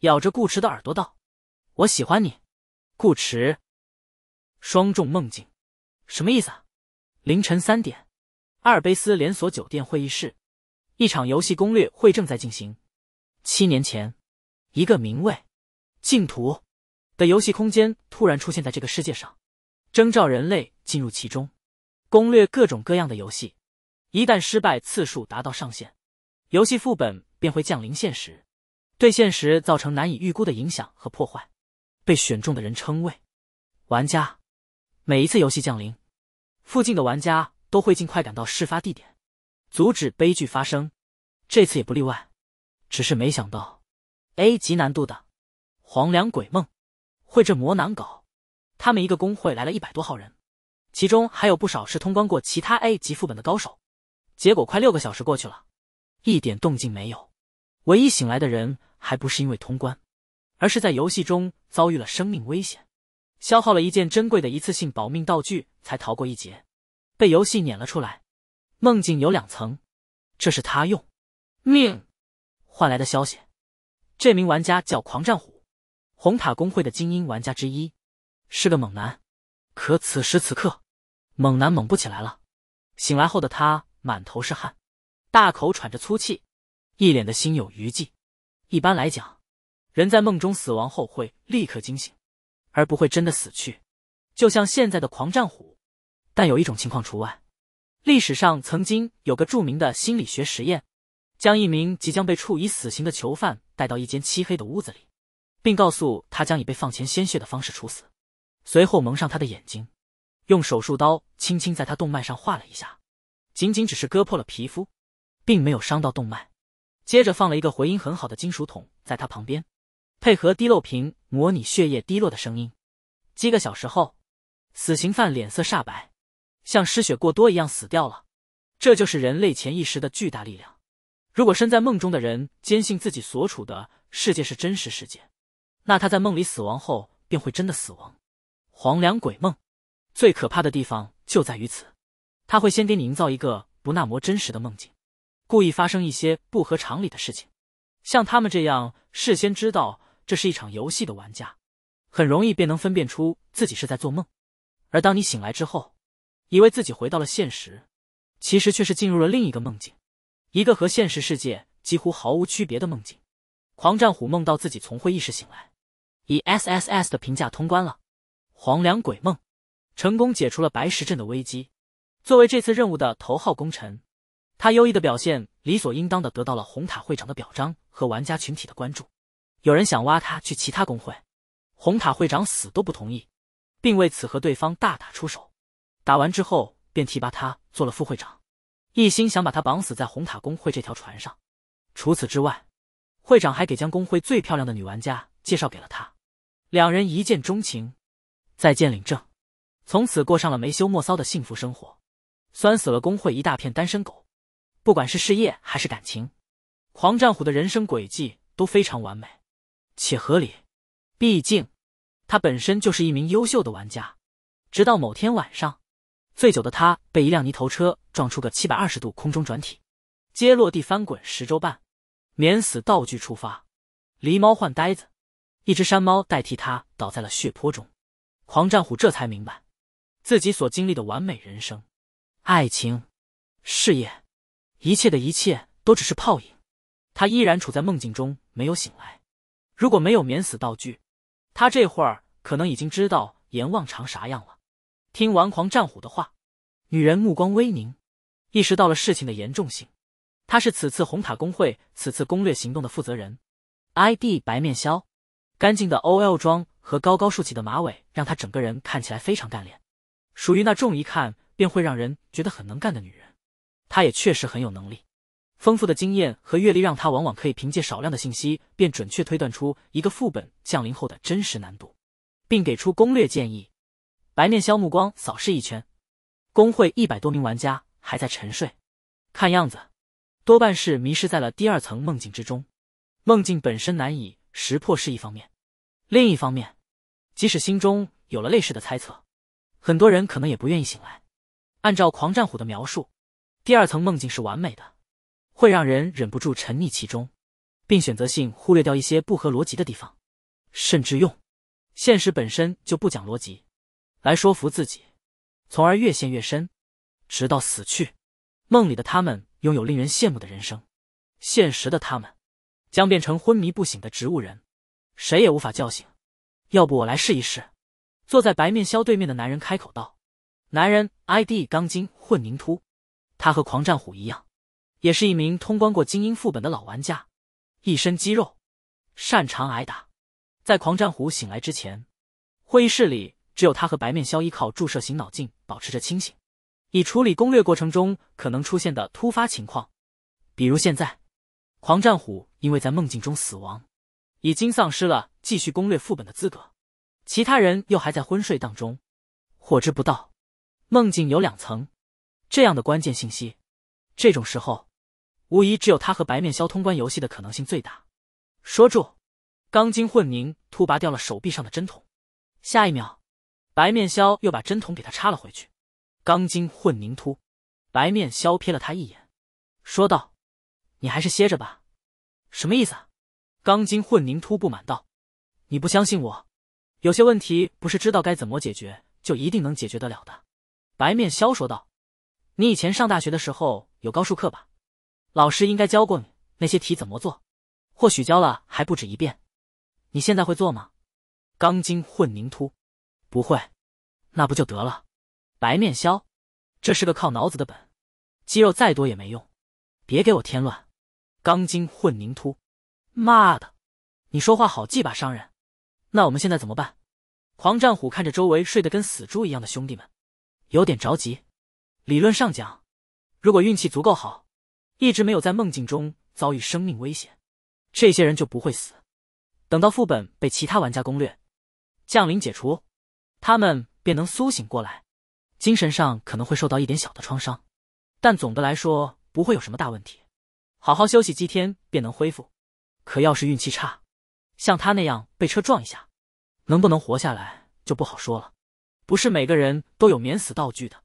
咬着顾池的耳朵道：“我喜欢你。”顾池，双重梦境。什么意思？凌晨三点，阿尔卑斯连锁酒店会议室，一场游戏攻略会正在进行。七年前，一个名为“净土”的游戏空间突然出现在这个世界上，征召人类进入其中，攻略各种各样的游戏。一旦失败次数达到上限，游戏副本便会降临现实，对现实造成难以预估的影响和破坏。被选中的人称谓玩家，每一次游戏降临。附近的玩家都会尽快赶到事发地点，阻止悲剧发生。这次也不例外，只是没想到 A 级难度的黄粱鬼梦会这魔难搞。他们一个工会来了一百多号人，其中还有不少是通关过其他 A 级副本的高手。结果快六个小时过去了，一点动静没有。唯一醒来的人还不是因为通关，而是在游戏中遭遇了生命危险。消耗了一件珍贵的一次性保命道具才逃过一劫，被游戏撵了出来。梦境有两层，这是他用命换来的消息。这名玩家叫狂战虎，红塔工会的精英玩家之一，是个猛男。可此时此刻，猛男猛不起来了。醒来后的他满头是汗，大口喘着粗气，一脸的心有余悸。一般来讲，人在梦中死亡后会立刻惊醒。而不会真的死去，就像现在的狂战虎。但有一种情况除外，历史上曾经有个著名的心理学实验，将一名即将被处以死刑的囚犯带到一间漆黑的屋子里，并告诉他将以被放前鲜血的方式处死，随后蒙上他的眼睛，用手术刀轻轻在他动脉上划了一下，仅仅只是割破了皮肤，并没有伤到动脉。接着放了一个回音很好的金属桶在他旁边。配合滴漏瓶模拟血液滴落的声音，几个小时后，死刑犯脸色煞白，像失血过多一样死掉了。这就是人类潜意识的巨大力量。如果身在梦中的人坚信自己所处的世界是真实世界，那他在梦里死亡后便会真的死亡。黄粱鬼梦最可怕的地方就在于此，他会先给你营造一个不那么真实的梦境，故意发生一些不合常理的事情，像他们这样事先知道。这是一场游戏的玩家，很容易便能分辨出自己是在做梦。而当你醒来之后，以为自己回到了现实，其实却是进入了另一个梦境，一个和现实世界几乎毫无区别的梦境。狂战虎梦到自己从会议室醒来，以 S S S 的评价通关了。黄粱鬼梦成功解除了白石镇的危机，作为这次任务的头号功臣，他优异的表现理所应当的得到了红塔会长的表彰和玩家群体的关注。有人想挖他去其他工会，红塔会长死都不同意，并为此和对方大打出手。打完之后，便提拔他做了副会长，一心想把他绑死在红塔工会这条船上。除此之外，会长还给将工会最漂亮的女玩家介绍给了他，两人一见钟情，再见领证，从此过上了没羞没臊的幸福生活，酸死了工会一大片单身狗。不管是事业还是感情，狂战虎的人生轨迹都非常完美。且合理，毕竟，他本身就是一名优秀的玩家。直到某天晚上，醉酒的他被一辆泥头车撞出个七百二十度空中转体，接落地翻滚十周半，免死道具触发，狸猫换呆子，一只山猫代替他倒在了血泊中。狂战虎这才明白，自己所经历的完美人生、爱情、事业，一切的一切都只是泡影。他依然处在梦境中，没有醒来。如果没有免死道具，他这会儿可能已经知道阎王长啥样了。听完狂战虎的话，女人目光微凝，意识到了事情的严重性。她是此次红塔工会此次攻略行动的负责人，ID 白面鸮，干净的 OL 装和高高竖起的马尾，让她整个人看起来非常干练，属于那种一看便会让人觉得很能干的女人。她也确实很有能力。丰富的经验和阅历让他往往可以凭借少量的信息便准确推断出一个副本降临后的真实难度，并给出攻略建议。白面萧目光扫视一圈，工会一百多名玩家还在沉睡，看样子多半是迷失在了第二层梦境之中。梦境本身难以识破是一方面，另一方面，即使心中有了类似的猜测，很多人可能也不愿意醒来。按照狂战虎的描述，第二层梦境是完美的。会让人忍不住沉溺其中，并选择性忽略掉一些不合逻辑的地方，甚至用现实本身就不讲逻辑来说服自己，从而越陷越深，直到死去。梦里的他们拥有令人羡慕的人生，现实的他们将变成昏迷不醒的植物人，谁也无法叫醒。要不我来试一试？坐在白面鸮对面的男人开口道：“男人，ID 钢筋混凝土，他和狂战虎一样。”也是一名通关过精英副本的老玩家，一身肌肉，擅长挨打。在狂战虎醒来之前，会议室里只有他和白面鸮依靠注射型脑镜保持着清醒，以处理攻略过程中可能出现的突发情况。比如现在，狂战虎因为在梦境中死亡，已经丧失了继续攻略副本的资格。其他人又还在昏睡当中，获知不到梦境有两层这样的关键信息。这种时候。无疑，只有他和白面枭通关游戏的可能性最大。说住，钢筋混凝土拔掉了手臂上的针筒，下一秒，白面枭又把针筒给他插了回去。钢筋混凝土，白面枭瞥了他一眼，说道：“你还是歇着吧。”什么意思？钢筋混凝土不满道：“你不相信我？有些问题不是知道该怎么解决就一定能解决得了的。”白面枭说道：“你以前上大学的时候有高数课吧？”老师应该教过你那些题怎么做，或许教了还不止一遍。你现在会做吗？钢筋混凝土不会，那不就得了。白面削，这是个靠脑子的本，肌肉再多也没用。别给我添乱。钢筋混凝土，妈的，你说话好记吧，商人？那我们现在怎么办？狂战虎看着周围睡得跟死猪一样的兄弟们，有点着急。理论上讲，如果运气足够好。一直没有在梦境中遭遇生命危险，这些人就不会死。等到副本被其他玩家攻略，降临解除，他们便能苏醒过来。精神上可能会受到一点小的创伤，但总的来说不会有什么大问题。好好休息几天便能恢复。可要是运气差，像他那样被车撞一下，能不能活下来就不好说了。不是每个人都有免死道具的，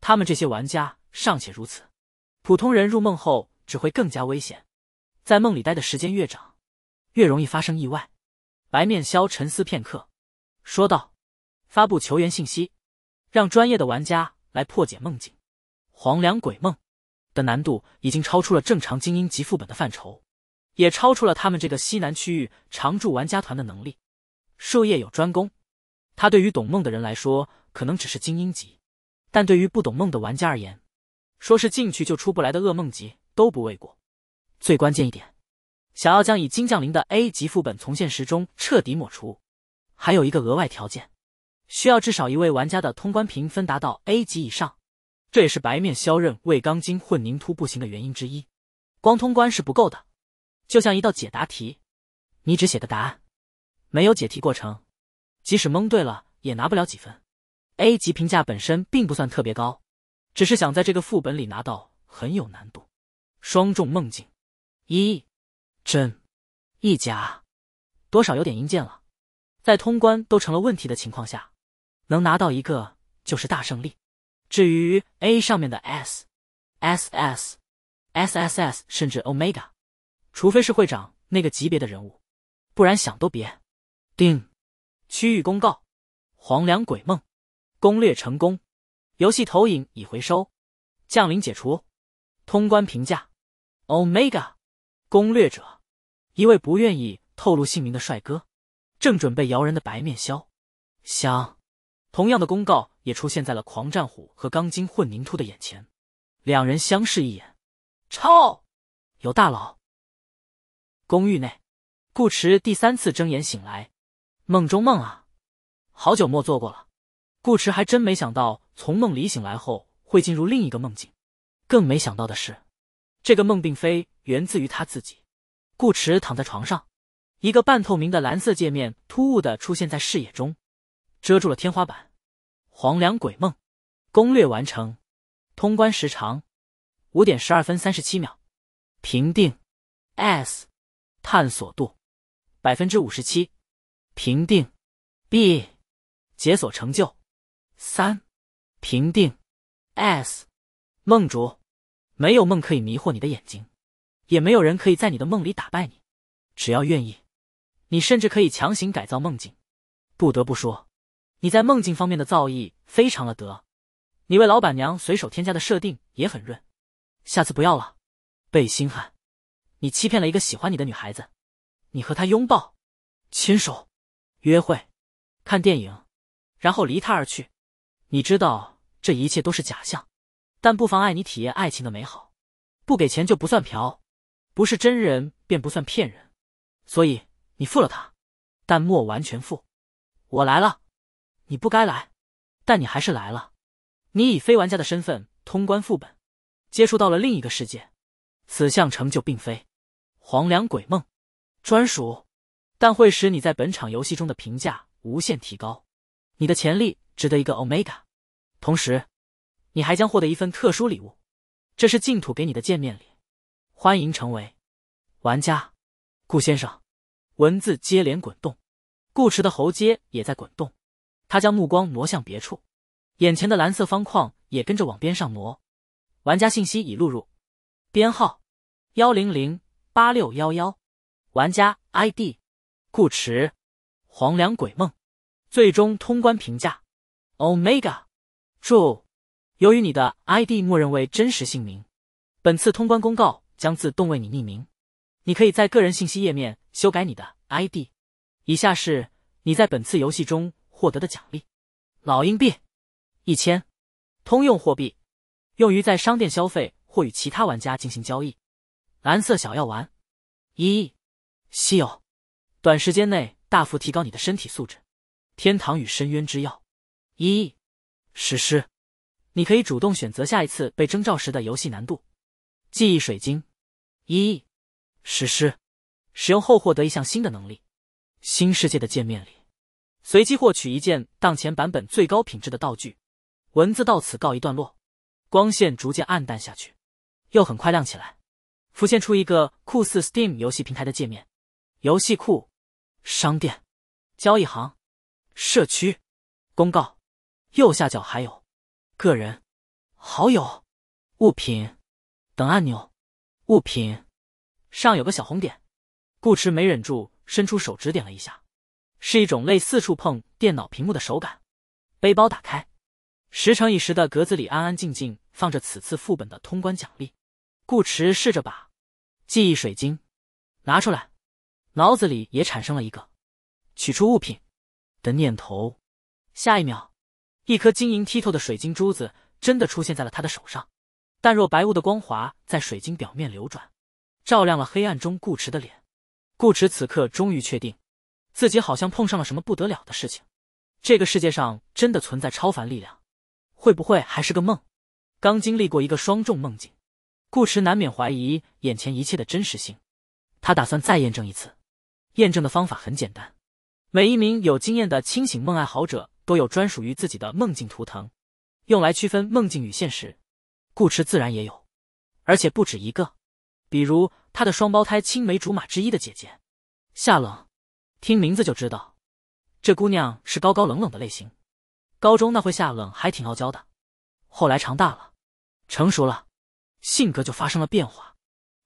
他们这些玩家尚且如此。普通人入梦后只会更加危险，在梦里待的时间越长，越容易发生意外。白面鸮沉思片刻，说道：“发布求援信息，让专业的玩家来破解梦境。黄粱鬼梦的难度已经超出了正常精英级副本的范畴，也超出了他们这个西南区域常驻玩家团的能力。术业有专攻，他对于懂梦的人来说可能只是精英级，但对于不懂梦的玩家而言。”说是进去就出不来的噩梦级都不为过，最关键一点，想要将以金降临的 A 级副本从现实中彻底抹除，还有一个额外条件，需要至少一位玩家的通关评分达到 A 级以上，这也是白面削刃为钢筋混凝土不行的原因之一。光通关是不够的，就像一道解答题，你只写个答案，没有解题过程，即使蒙对了也拿不了几分。A 级评价本身并不算特别高。只是想在这个副本里拿到，很有难度。双重梦境，一真一假，多少有点阴间了。在通关都成了问题的情况下，能拿到一个就是大胜利。至于 A 上面的 S，SS，SSS，甚至 Omega，除非是会长那个级别的人物，不然想都别。定。区域公告：黄粱鬼梦攻略成功。游戏投影已回收，降临解除，通关评价，Omega，攻略者，一位不愿意透露姓名的帅哥，正准备摇人的白面枭，想，同样的公告也出现在了狂战虎和钢筋混凝土的眼前，两人相视一眼，超，有大佬。公寓内，顾池第三次睁眼醒来，梦中梦啊，好久没做过了。顾池还真没想到。从梦里醒来后，会进入另一个梦境。更没想到的是，这个梦并非源自于他自己。顾迟躺在床上，一个半透明的蓝色界面突兀的出现在视野中，遮住了天花板。黄粱鬼梦攻略完成，通关时长五点十二分三十七秒，评定 S，探索度百分之五十七，评定 B，解锁成就三。平定，S，梦主，没有梦可以迷惑你的眼睛，也没有人可以在你的梦里打败你。只要愿意，你甚至可以强行改造梦境。不得不说，你在梦境方面的造诣非常了得。你为老板娘随手添加的设定也很润。下次不要了。背心汉，你欺骗了一个喜欢你的女孩子。你和她拥抱、牵手、约会、看电影，然后离她而去。你知道。这一切都是假象，但不妨碍你体验爱情的美好。不给钱就不算嫖，不是真人便不算骗人。所以你负了他，但莫完全负。我来了，你不该来，但你还是来了。你以非玩家的身份通关副本，接触到了另一个世界。此项成就并非黄粱鬼梦专属，但会使你在本场游戏中的评价无限提高。你的潜力值得一个 Omega。同时，你还将获得一份特殊礼物，这是净土给你的见面礼。欢迎成为玩家，顾先生。文字接连滚动，顾池的喉结也在滚动。他将目光挪向别处，眼前的蓝色方框也跟着往边上挪。玩家信息已录入，编号幺零零八六幺幺，玩家 ID 顾池，黄粱鬼梦，最终通关评价 Omega。注：由于你的 ID 默认为真实姓名，本次通关公告将自动为你匿名。你可以在个人信息页面修改你的 ID。以下是你在本次游戏中获得的奖励：老硬币一千，通用货币，用于在商店消费或与其他玩家进行交易；蓝色小药丸一，稀有，短时间内大幅提高你的身体素质；天堂与深渊之药一。史诗，你可以主动选择下一次被征召时的游戏难度。记忆水晶一，史诗，使用后获得一项新的能力。新世界的界面里，随机获取一件当前版本最高品质的道具。文字到此告一段落，光线逐渐暗淡下去，又很快亮起来，浮现出一个酷似 Steam 游戏平台的界面。游戏库、商店、交易行、社区、公告。右下角还有，个人、好友、物品等按钮，物品上有个小红点。顾池没忍住，伸出手指点了一下，是一种类似触碰电脑屏幕的手感。背包打开，十乘以十的格子里安安静静放着此次副本的通关奖励。顾池试着把记忆水晶拿出来，脑子里也产生了一个取出物品的念头。下一秒。一颗晶莹剔透的水晶珠子真的出现在了他的手上，淡若白雾的光华在水晶表面流转，照亮了黑暗中顾池的脸。顾池此刻终于确定，自己好像碰上了什么不得了的事情。这个世界上真的存在超凡力量？会不会还是个梦？刚经历过一个双重梦境，顾池难免怀疑眼前一切的真实性。他打算再验证一次，验证的方法很简单：每一名有经验的清醒梦爱好者。都有专属于自己的梦境图腾，用来区分梦境与现实。顾迟自然也有，而且不止一个。比如他的双胞胎青梅竹马之一的姐姐夏冷，听名字就知道，这姑娘是高高冷冷的类型。高中那会，夏冷还挺傲娇的，后来长大了，成熟了，性格就发生了变化，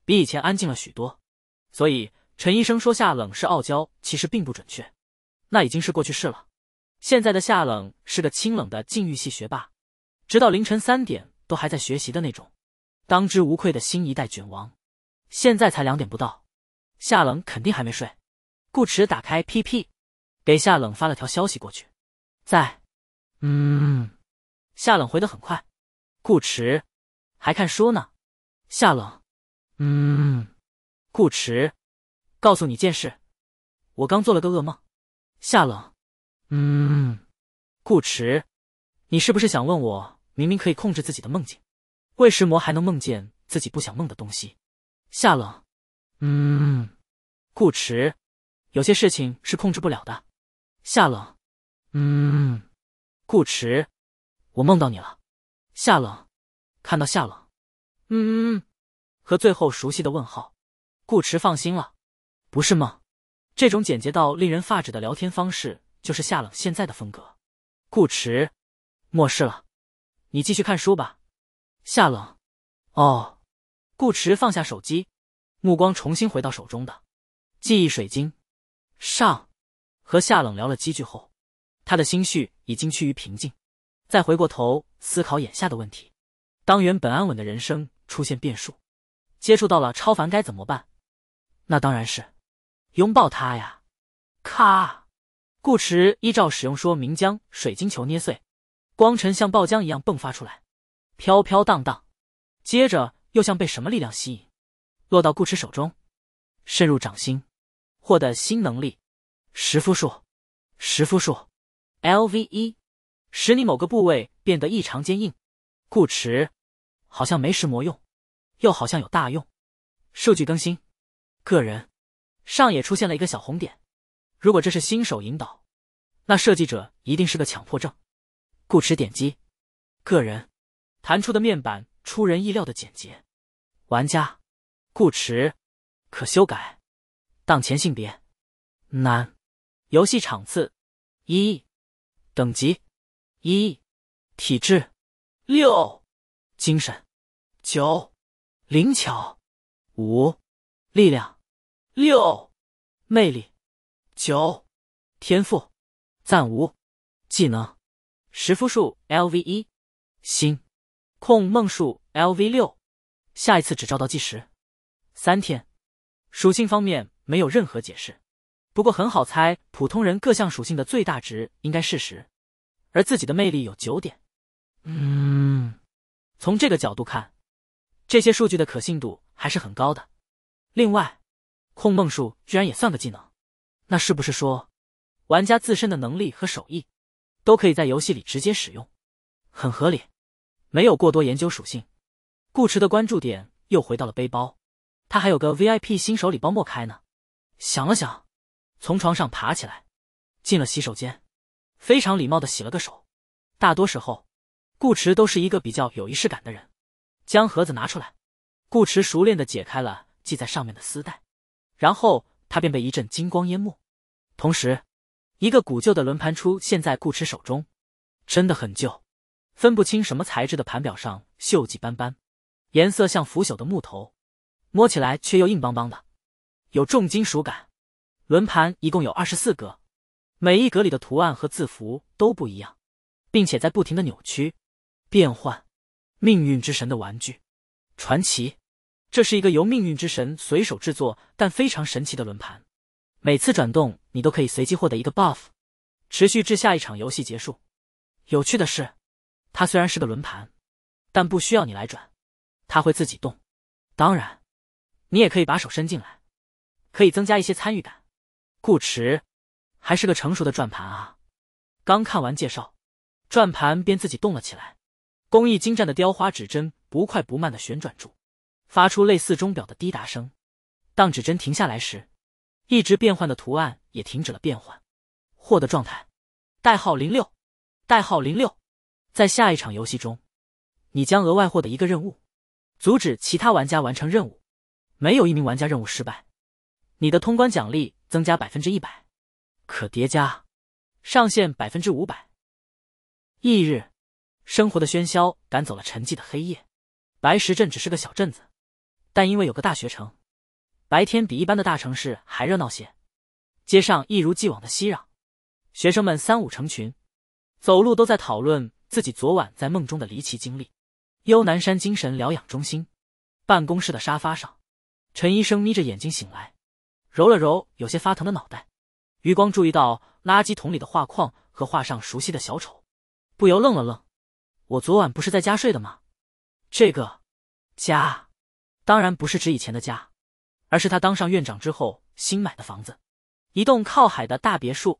比以前安静了许多。所以陈医生说夏冷是傲娇，其实并不准确，那已经是过去式了。现在的夏冷是个清冷的禁欲系学霸，直到凌晨三点都还在学习的那种，当之无愧的新一代卷王。现在才两点不到，夏冷肯定还没睡。顾池打开 P P，给夏冷发了条消息过去。在，嗯，夏冷回得很快。顾池，还看书呢。夏冷，嗯，顾池，告诉你件事，我刚做了个噩梦。夏冷。嗯，顾池，你是不是想问我，明明可以控制自己的梦境，为什魔还能梦见自己不想梦的东西？夏冷，嗯，顾池，有些事情是控制不了的。夏冷，嗯，顾池，我梦到你了。夏冷，看到夏冷，嗯，和最后熟悉的问号，顾池放心了，不是梦。这种简洁到令人发指的聊天方式。就是夏冷现在的风格，顾池，末世了，你继续看书吧。夏冷，哦。顾池放下手机，目光重新回到手中的记忆水晶上。和夏冷聊了几句后，他的心绪已经趋于平静。再回过头思考眼下的问题，当原本安稳的人生出现变数，接触到了超凡该怎么办？那当然是拥抱他呀！咔。顾池依照使用说明将水晶球捏碎，光尘像爆浆一样迸发出来，飘飘荡荡，接着又像被什么力量吸引，落到顾池手中，渗入掌心，获得新能力，石夫术，石夫术，L V 一，使你某个部位变得异常坚硬。顾池，好像没石魔用，又好像有大用。数据更新，个人上也出现了一个小红点。如果这是新手引导，那设计者一定是个强迫症。顾池点击个人弹出的面板，出人意料的简洁。玩家，顾池，可修改。当前性别男，游戏场次一，等级一，体质六，精神九，灵巧五，力量六，魅力。九，天赋，暂无，技能，识符术 Lv 一，星，控梦术 Lv 六，下一次只照到计时，三天。属性方面没有任何解释，不过很好猜，普通人各项属性的最大值应该是十，而自己的魅力有九点。嗯，从这个角度看，这些数据的可信度还是很高的。另外，控梦术居然也算个技能。那是不是说，玩家自身的能力和手艺，都可以在游戏里直接使用？很合理，没有过多研究属性。顾池的关注点又回到了背包，他还有个 VIP 新手礼包没开呢。想了想，从床上爬起来，进了洗手间，非常礼貌的洗了个手。大多时候，顾池都是一个比较有仪式感的人。将盒子拿出来，顾池熟练的解开了系在上面的丝带，然后。他便被一阵金光淹没，同时，一个古旧的轮盘出现在顾池手中，真的很旧，分不清什么材质的盘表上锈迹斑斑，颜色像腐朽的木头，摸起来却又硬邦邦的，有重金属感。轮盘一共有二十四格，每一格里的图案和字符都不一样，并且在不停的扭曲、变换。命运之神的玩具，传奇。这是一个由命运之神随手制作，但非常神奇的轮盘。每次转动，你都可以随机获得一个 buff，持续至下一场游戏结束。有趣的是，它虽然是个轮盘，但不需要你来转，它会自己动。当然，你也可以把手伸进来，可以增加一些参与感。顾池，还是个成熟的转盘啊！刚看完介绍，转盘便自己动了起来。工艺精湛的雕花指针不快不慢的旋转住。发出类似钟表的滴答声，当指针停下来时，一直变换的图案也停止了变换。获得状态，代号零六，代号零六，在下一场游戏中，你将额外获得一个任务，阻止其他玩家完成任务。没有一名玩家任务失败，你的通关奖励增加百分之一百，可叠加，上限百分之五百。翌日，生活的喧嚣赶走了沉寂的黑夜。白石镇只是个小镇子。但因为有个大学城，白天比一般的大城市还热闹些，街上一如既往的熙攘，学生们三五成群，走路都在讨论自己昨晚在梦中的离奇经历。幽南山精神疗养中心办公室的沙发上，陈医生眯着眼睛醒来，揉了揉有些发疼的脑袋，余光注意到垃圾桶里的画框和画上熟悉的小丑，不由愣了愣：“我昨晚不是在家睡的吗？这个家。”当然不是指以前的家，而是他当上院长之后新买的房子，一栋靠海的大别墅，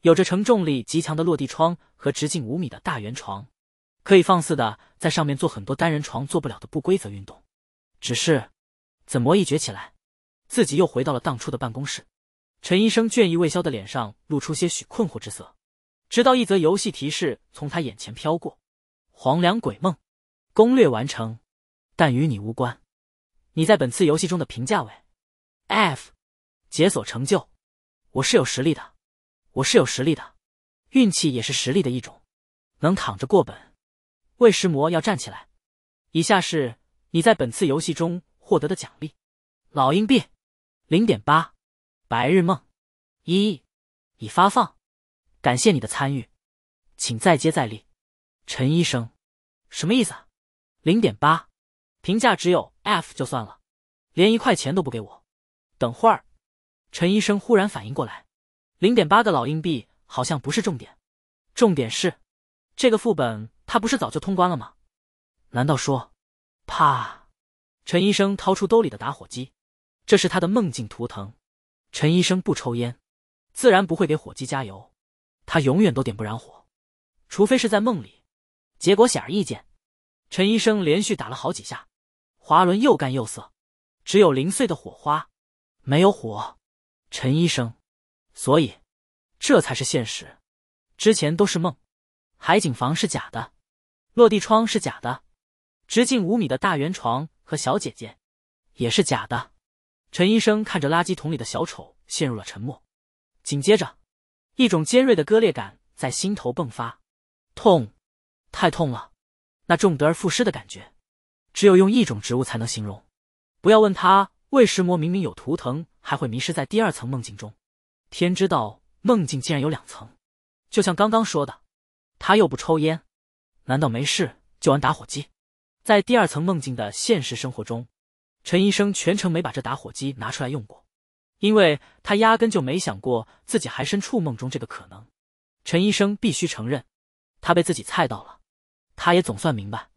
有着承重力极强的落地窗和直径五米的大圆床，可以放肆的在上面做很多单人床做不了的不规则运动。只是，怎么一觉起来，自己又回到了当初的办公室？陈医生倦意未消的脸上露出些许困惑之色，直到一则游戏提示从他眼前飘过：黄粱鬼梦，攻略完成，但与你无关。你在本次游戏中的评价为 F，解锁成就，我是有实力的，我是有实力的，运气也是实力的一种，能躺着过本，为食魔要站起来。以下是你在本次游戏中获得的奖励：老硬币零点八，白日梦一，已发放。感谢你的参与，请再接再厉。陈医生，什么意思？零点八。评价只有 F 就算了，连一块钱都不给我。等会儿，陈医生忽然反应过来，零点八个老硬币好像不是重点，重点是这个副本他不是早就通关了吗？难道说怕？陈医生掏出兜里的打火机，这是他的梦境图腾。陈医生不抽烟，自然不会给火机加油，他永远都点不燃火，除非是在梦里。结果显而易见，陈医生连续打了好几下。滑轮又干又涩，只有零碎的火花，没有火。陈医生，所以这才是现实，之前都是梦。海景房是假的，落地窗是假的，直径五米的大圆床和小姐姐也是假的。陈医生看着垃圾桶里的小丑，陷入了沉默。紧接着，一种尖锐的割裂感在心头迸发，痛，太痛了，那重得而复失的感觉。只有用一种植物才能形容。不要问他，为什魔明明有图腾，还会迷失在第二层梦境中。天知道，梦境竟然有两层。就像刚刚说的，他又不抽烟，难道没事就玩打火机？在第二层梦境的现实生活中，陈医生全程没把这打火机拿出来用过，因为他压根就没想过自己还身处梦中这个可能。陈医生必须承认，他被自己菜到了。他也总算明白。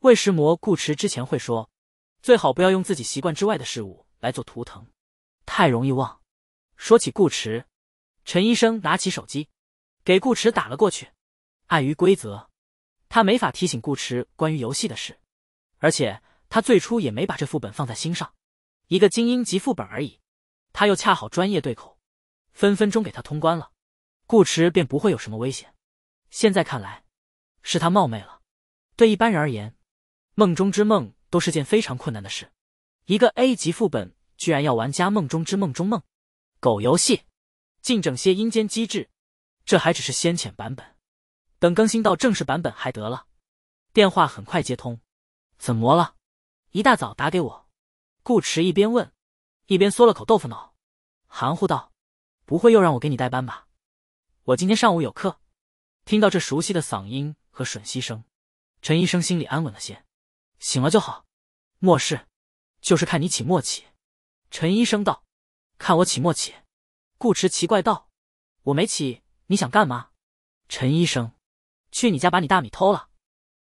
魏石魔顾池之前会说，最好不要用自己习惯之外的事物来做图腾，太容易忘。说起顾池，陈医生拿起手机，给顾池打了过去。碍于规则，他没法提醒顾池关于游戏的事，而且他最初也没把这副本放在心上，一个精英级副本而已。他又恰好专业对口，分分钟给他通关了，顾池便不会有什么危险。现在看来，是他冒昧了。对一般人而言，梦中之梦都是件非常困难的事，一个 A 级副本居然要玩家梦中之梦中梦，狗游戏，尽整些阴间机制，这还只是先遣版本，等更新到正式版本还得了。电话很快接通，怎么了？一大早打给我。顾池一边问，一边嗦了口豆腐脑，含糊道：“不会又让我给你代班吧？我今天上午有课。”听到这熟悉的嗓音和吮吸声，陈医生心里安稳了些。醒了就好，莫事，就是看你起莫起。陈医生道：“看我起莫起。”顾池奇怪道：“我没起，你想干嘛？”陈医生：“去你家把你大米偷了。”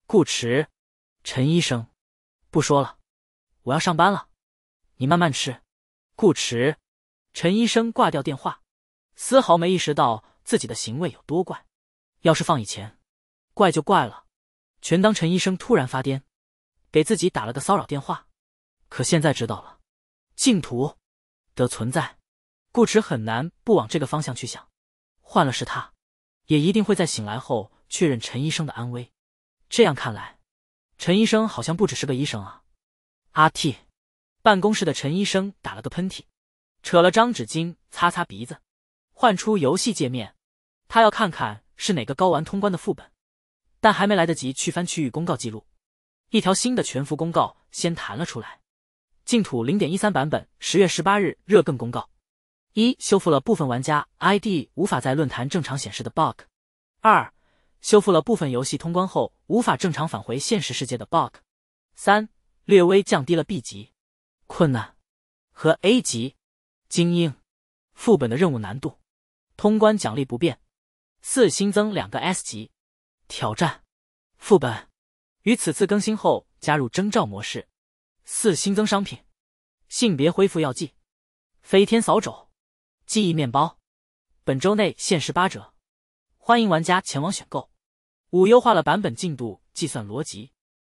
顾池：“陈医生，不说了，我要上班了，你慢慢吃。”顾池：“陈医生，挂掉电话，丝毫没意识到自己的行为有多怪。要是放以前，怪就怪了，全当陈医生突然发癫。”给自己打了个骚扰电话，可现在知道了净土的存在，顾池很难不往这个方向去想。换了是他，也一定会在醒来后确认陈医生的安危。这样看来，陈医生好像不只是个医生啊。阿 T，办公室的陈医生打了个喷嚏，扯了张纸巾擦擦鼻子，换出游戏界面，他要看看是哪个睾丸通关的副本，但还没来得及去翻区域公告记录。一条新的全服公告先弹了出来，《净土零点一三版本十月十八日热更公告》：一、修复了部分玩家 ID 无法在论坛正常显示的 BUG；二、修复了部分游戏通关后无法正常返回现实世界的 BUG；三、略微降低了 B 级、困难和 A 级精英副本的任务难度，通关奖励不变；四、新增两个 S 级挑战副本。与此次更新后加入征兆模式，四新增商品，性别恢复药剂，飞天扫帚，记忆面包，本周内限时八折，欢迎玩家前往选购。五优化了版本进度计算逻辑，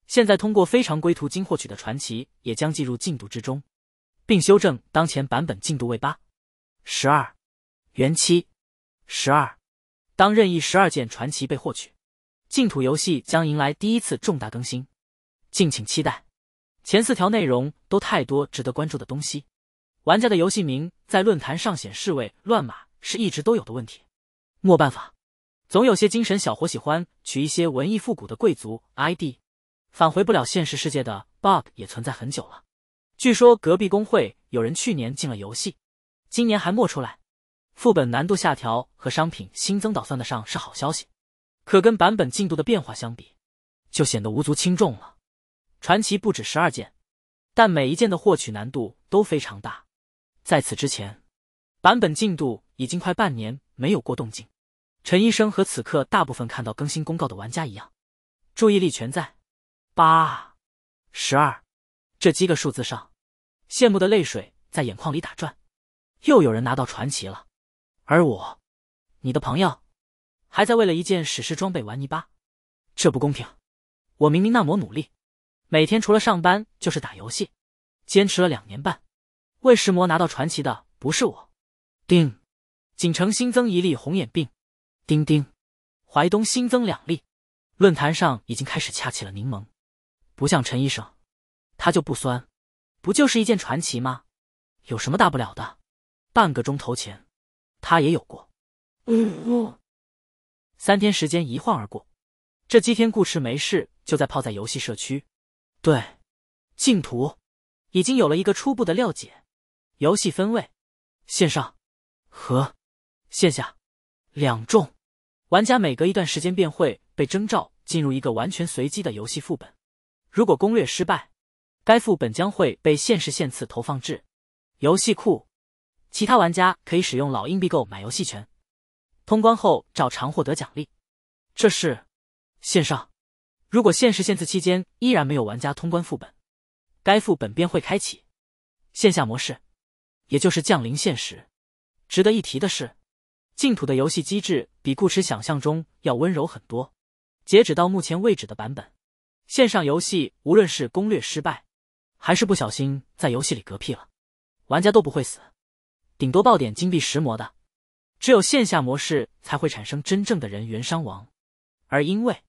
现在通过非常规途径获取的传奇也将计入进度之中，并修正当前版本进度为八十二元七十二，当任意十二件传奇被获取。净土游戏将迎来第一次重大更新，敬请期待。前四条内容都太多值得关注的东西。玩家的游戏名在论坛上显示为乱码是一直都有的问题，没办法，总有些精神小伙喜欢取一些文艺复古的贵族 ID。返回不了现实世界的 bug 也存在很久了。据说隔壁工会有人去年进了游戏，今年还没出来。副本难度下调和商品新增岛算得上是好消息。可跟版本进度的变化相比，就显得无足轻重了。传奇不止十二件，但每一件的获取难度都非常大。在此之前，版本进度已经快半年没有过动静。陈医生和此刻大部分看到更新公告的玩家一样，注意力全在八、十二这几个数字上，羡慕的泪水在眼眶里打转。又有人拿到传奇了，而我，你的朋友。还在为了一件史诗装备玩泥巴，这不公平！我明明那么努力，每天除了上班就是打游戏，坚持了两年半，为石魔拿到传奇的不是我。叮，锦城新增一例红眼病。叮叮，淮东新增两例。论坛上已经开始掐起了柠檬，不像陈医生，他就不酸。不就是一件传奇吗？有什么大不了的？半个钟头前，他也有过。呜呜。三天时间一晃而过，这几天顾驰没事就在泡在游戏社区。对，净土已经有了一个初步的了解。游戏分位，线上和线下两种。玩家每隔一段时间便会被征召进入一个完全随机的游戏副本。如果攻略失败，该副本将会被限时限次投放至游戏库，其他玩家可以使用老硬币购买游戏权。通关后照常获得奖励，这是线上。如果限时限次期间依然没有玩家通关副本，该副本便会开启线下模式，也就是降临现实。值得一提的是，净土的游戏机制比顾驰想象中要温柔很多。截止到目前为止的版本，线上游戏无论是攻略失败，还是不小心在游戏里嗝屁了，玩家都不会死，顶多爆点金币石魔的。只有线下模式才会产生真正的人员伤亡，而因为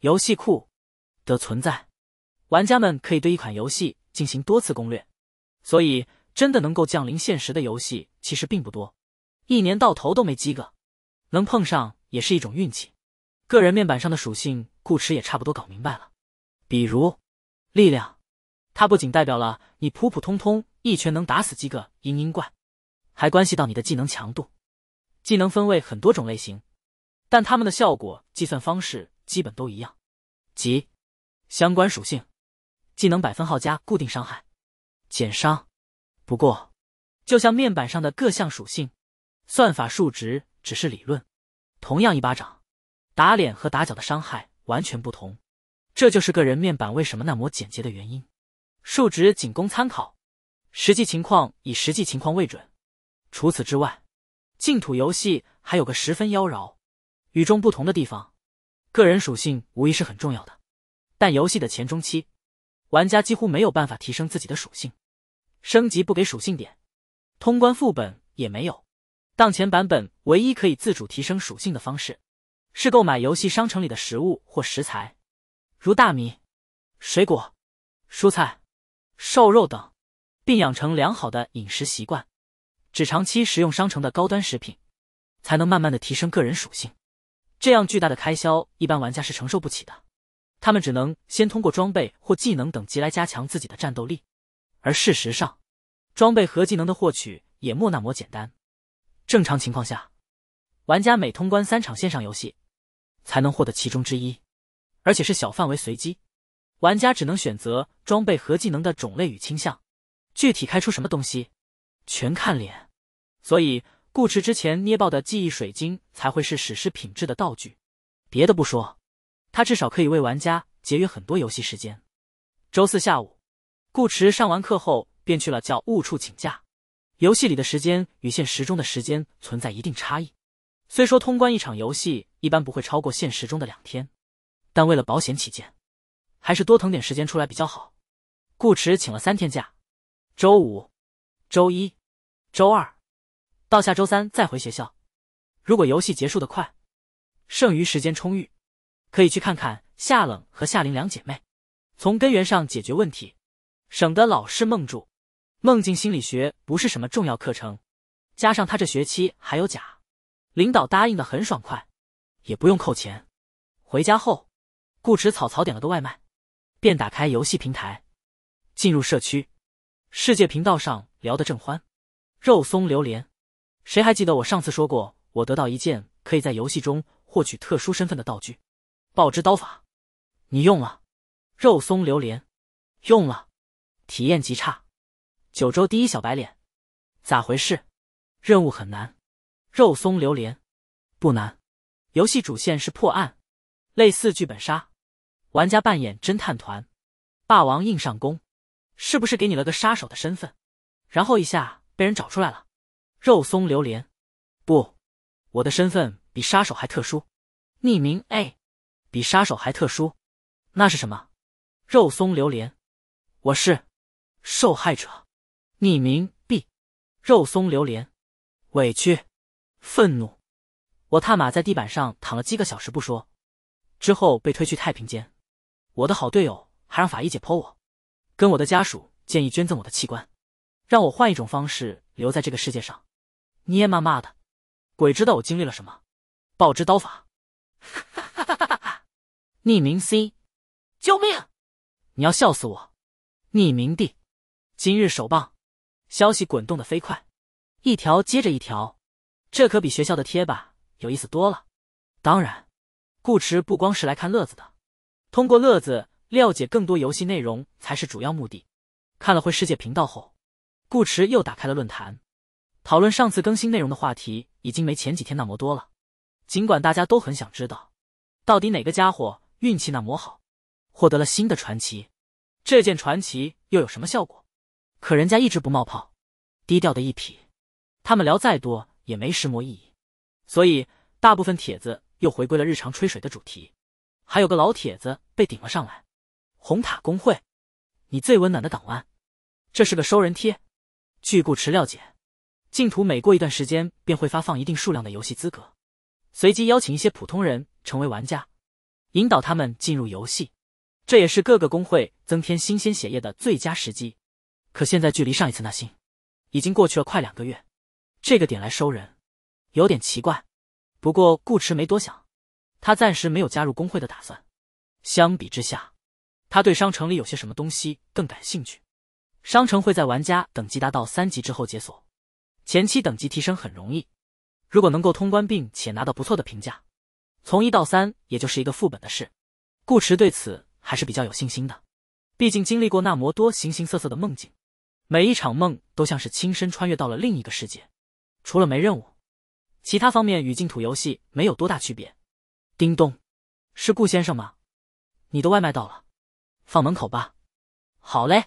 游戏库的存在，玩家们可以对一款游戏进行多次攻略，所以真的能够降临现实的游戏其实并不多，一年到头都没几个，能碰上也是一种运气。个人面板上的属性，顾池也差不多搞明白了，比如力量，它不仅代表了你普普通通一拳能打死几个嘤嘤怪，还关系到你的技能强度。技能分为很多种类型，但它们的效果计算方式基本都一样，即相关属性、技能百分号加固定伤害、减伤。不过，就像面板上的各项属性，算法数值只是理论。同样，一巴掌打脸和打脚的伤害完全不同，这就是个人面板为什么那么简洁的原因。数值仅供参考，实际情况以实际情况为准。除此之外。净土游戏还有个十分妖娆、与众不同的地方，个人属性无疑是很重要的。但游戏的前中期，玩家几乎没有办法提升自己的属性，升级不给属性点，通关副本也没有。当前版本唯一可以自主提升属性的方式，是购买游戏商城里的食物或食材，如大米、水果、蔬菜、瘦肉等，并养成良好的饮食习惯。只长期食用商城的高端食品，才能慢慢的提升个人属性。这样巨大的开销，一般玩家是承受不起的。他们只能先通过装备或技能等级来加强自己的战斗力。而事实上，装备和技能的获取也莫那么简单。正常情况下，玩家每通关三场线上游戏，才能获得其中之一，而且是小范围随机。玩家只能选择装备和技能的种类与倾向，具体开出什么东西。全看脸，所以顾池之前捏爆的记忆水晶才会是史诗品质的道具。别的不说，它至少可以为玩家节约很多游戏时间。周四下午，顾池上完课后便去了教务处请假。游戏里的时间与现实中的时间存在一定差异。虽说通关一场游戏一般不会超过现实中的两天，但为了保险起见，还是多腾点时间出来比较好。顾池请了三天假。周五。周一、周二，到下周三再回学校。如果游戏结束的快，剩余时间充裕，可以去看看夏冷和夏林两姐妹，从根源上解决问题，省得老是梦住。梦境心理学不是什么重要课程，加上他这学期还有假，领导答应的很爽快，也不用扣钱。回家后，顾迟草草点了个外卖，便打开游戏平台，进入社区。世界频道上聊得正欢，肉松榴莲，谁还记得我上次说过，我得到一件可以在游戏中获取特殊身份的道具，爆汁刀法，你用了，肉松榴莲，用了，体验极差。九州第一小白脸，咋回事？任务很难。肉松榴莲，不难，游戏主线是破案，类似剧本杀，玩家扮演侦探团，霸王硬上弓。是不是给你了个杀手的身份，然后一下被人找出来了？肉松榴莲，不，我的身份比杀手还特殊，匿名 A，比杀手还特殊，那是什么？肉松榴莲，我是受害者，匿名 B，肉松榴莲，委屈，愤怒，我踏马在地板上躺了几个小时不说，之后被推去太平间，我的好队友还让法医解剖我。跟我的家属建议捐赠我的器官，让我换一种方式留在这个世界上。捏妈骂的，鬼知道我经历了什么。爆之刀法，哈哈哈哈哈哈。匿名 C，救命！你要笑死我。匿名 D，今日首棒，消息滚动的飞快，一条接着一条，这可比学校的贴吧有意思多了。当然，顾迟不光是来看乐子的，通过乐子。了解更多游戏内容才是主要目的。看了会世界频道后，顾池又打开了论坛，讨论上次更新内容的话题已经没前几天那么多了。尽管大家都很想知道，到底哪个家伙运气那么好，获得了新的传奇，这件传奇又有什么效果，可人家一直不冒泡，低调的一匹。他们聊再多也没什么意义，所以大部分帖子又回归了日常吹水的主题。还有个老帖子被顶了上来。红塔工会，你最温暖的港湾。这是个收人贴。据顾池料解，净土每过一段时间便会发放一定数量的游戏资格，随机邀请一些普通人成为玩家，引导他们进入游戏。这也是各个工会增添新鲜血液的最佳时机。可现在距离上一次纳新已经过去了快两个月，这个点来收人有点奇怪。不过顾池没多想，他暂时没有加入工会的打算。相比之下。他对商城里有些什么东西更感兴趣。商城会在玩家等级达到三级之后解锁，前期等级提升很容易。如果能够通关并且拿到不错的评价，从一到三也就是一个副本的事。顾池对此还是比较有信心的，毕竟经历过那么多形形色色的梦境，每一场梦都像是亲身穿越到了另一个世界。除了没任务，其他方面与净土游戏没有多大区别。叮咚，是顾先生吗？你的外卖到了。放门口吧，好嘞。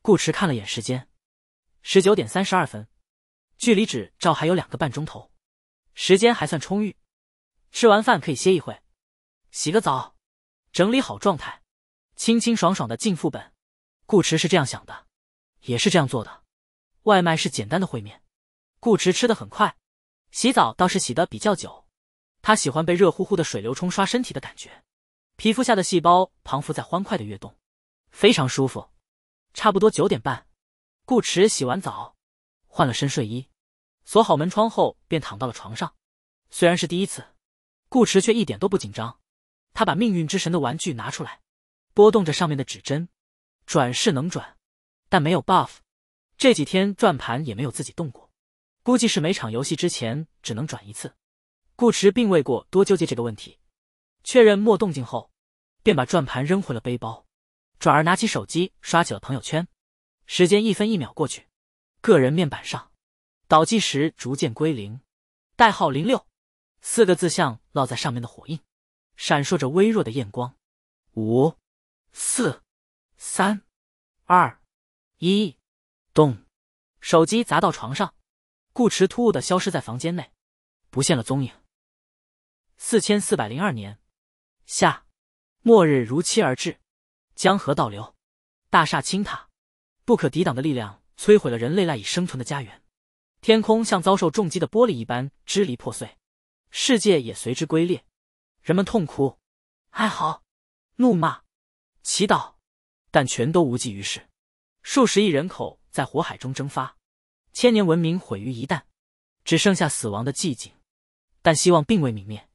顾池看了眼时间，十九点三十二分，距离指照还有两个半钟头，时间还算充裕。吃完饭可以歇一会，洗个澡，整理好状态，清清爽爽的进副本。顾池是这样想的，也是这样做的。外卖是简单的烩面，顾池吃的很快。洗澡倒是洗的比较久，他喜欢被热乎乎的水流冲刷身体的感觉。皮肤下的细胞彷佛在欢快的跃动，非常舒服。差不多九点半，顾池洗完澡，换了身睡衣，锁好门窗后便躺到了床上。虽然是第一次，顾池却一点都不紧张。他把命运之神的玩具拿出来，拨动着上面的指针。转是能转，但没有 buff，这几天转盘也没有自己动过，估计是每场游戏之前只能转一次。顾池并未过多纠结这个问题。确认没动静后，便把转盘扔回了背包，转而拿起手机刷起了朋友圈。时间一分一秒过去，个人面板上倒计时逐渐归零。代号零六四个字像烙在上面的火印，闪烁着微弱的焰光。五、四、三、二、一，动！手机砸到床上，顾迟突兀的消失在房间内，不见了踪影。四千四百零二年。下，末日如期而至，江河倒流，大厦倾塌，不可抵挡的力量摧毁了人类赖以生存的家园。天空像遭受重击的玻璃一般支离破碎，世界也随之龟裂。人们痛哭、哀嚎、怒骂、祈祷，但全都无济于事。数十亿人口在火海中蒸发，千年文明毁于一旦，只剩下死亡的寂静。但希望并未泯灭。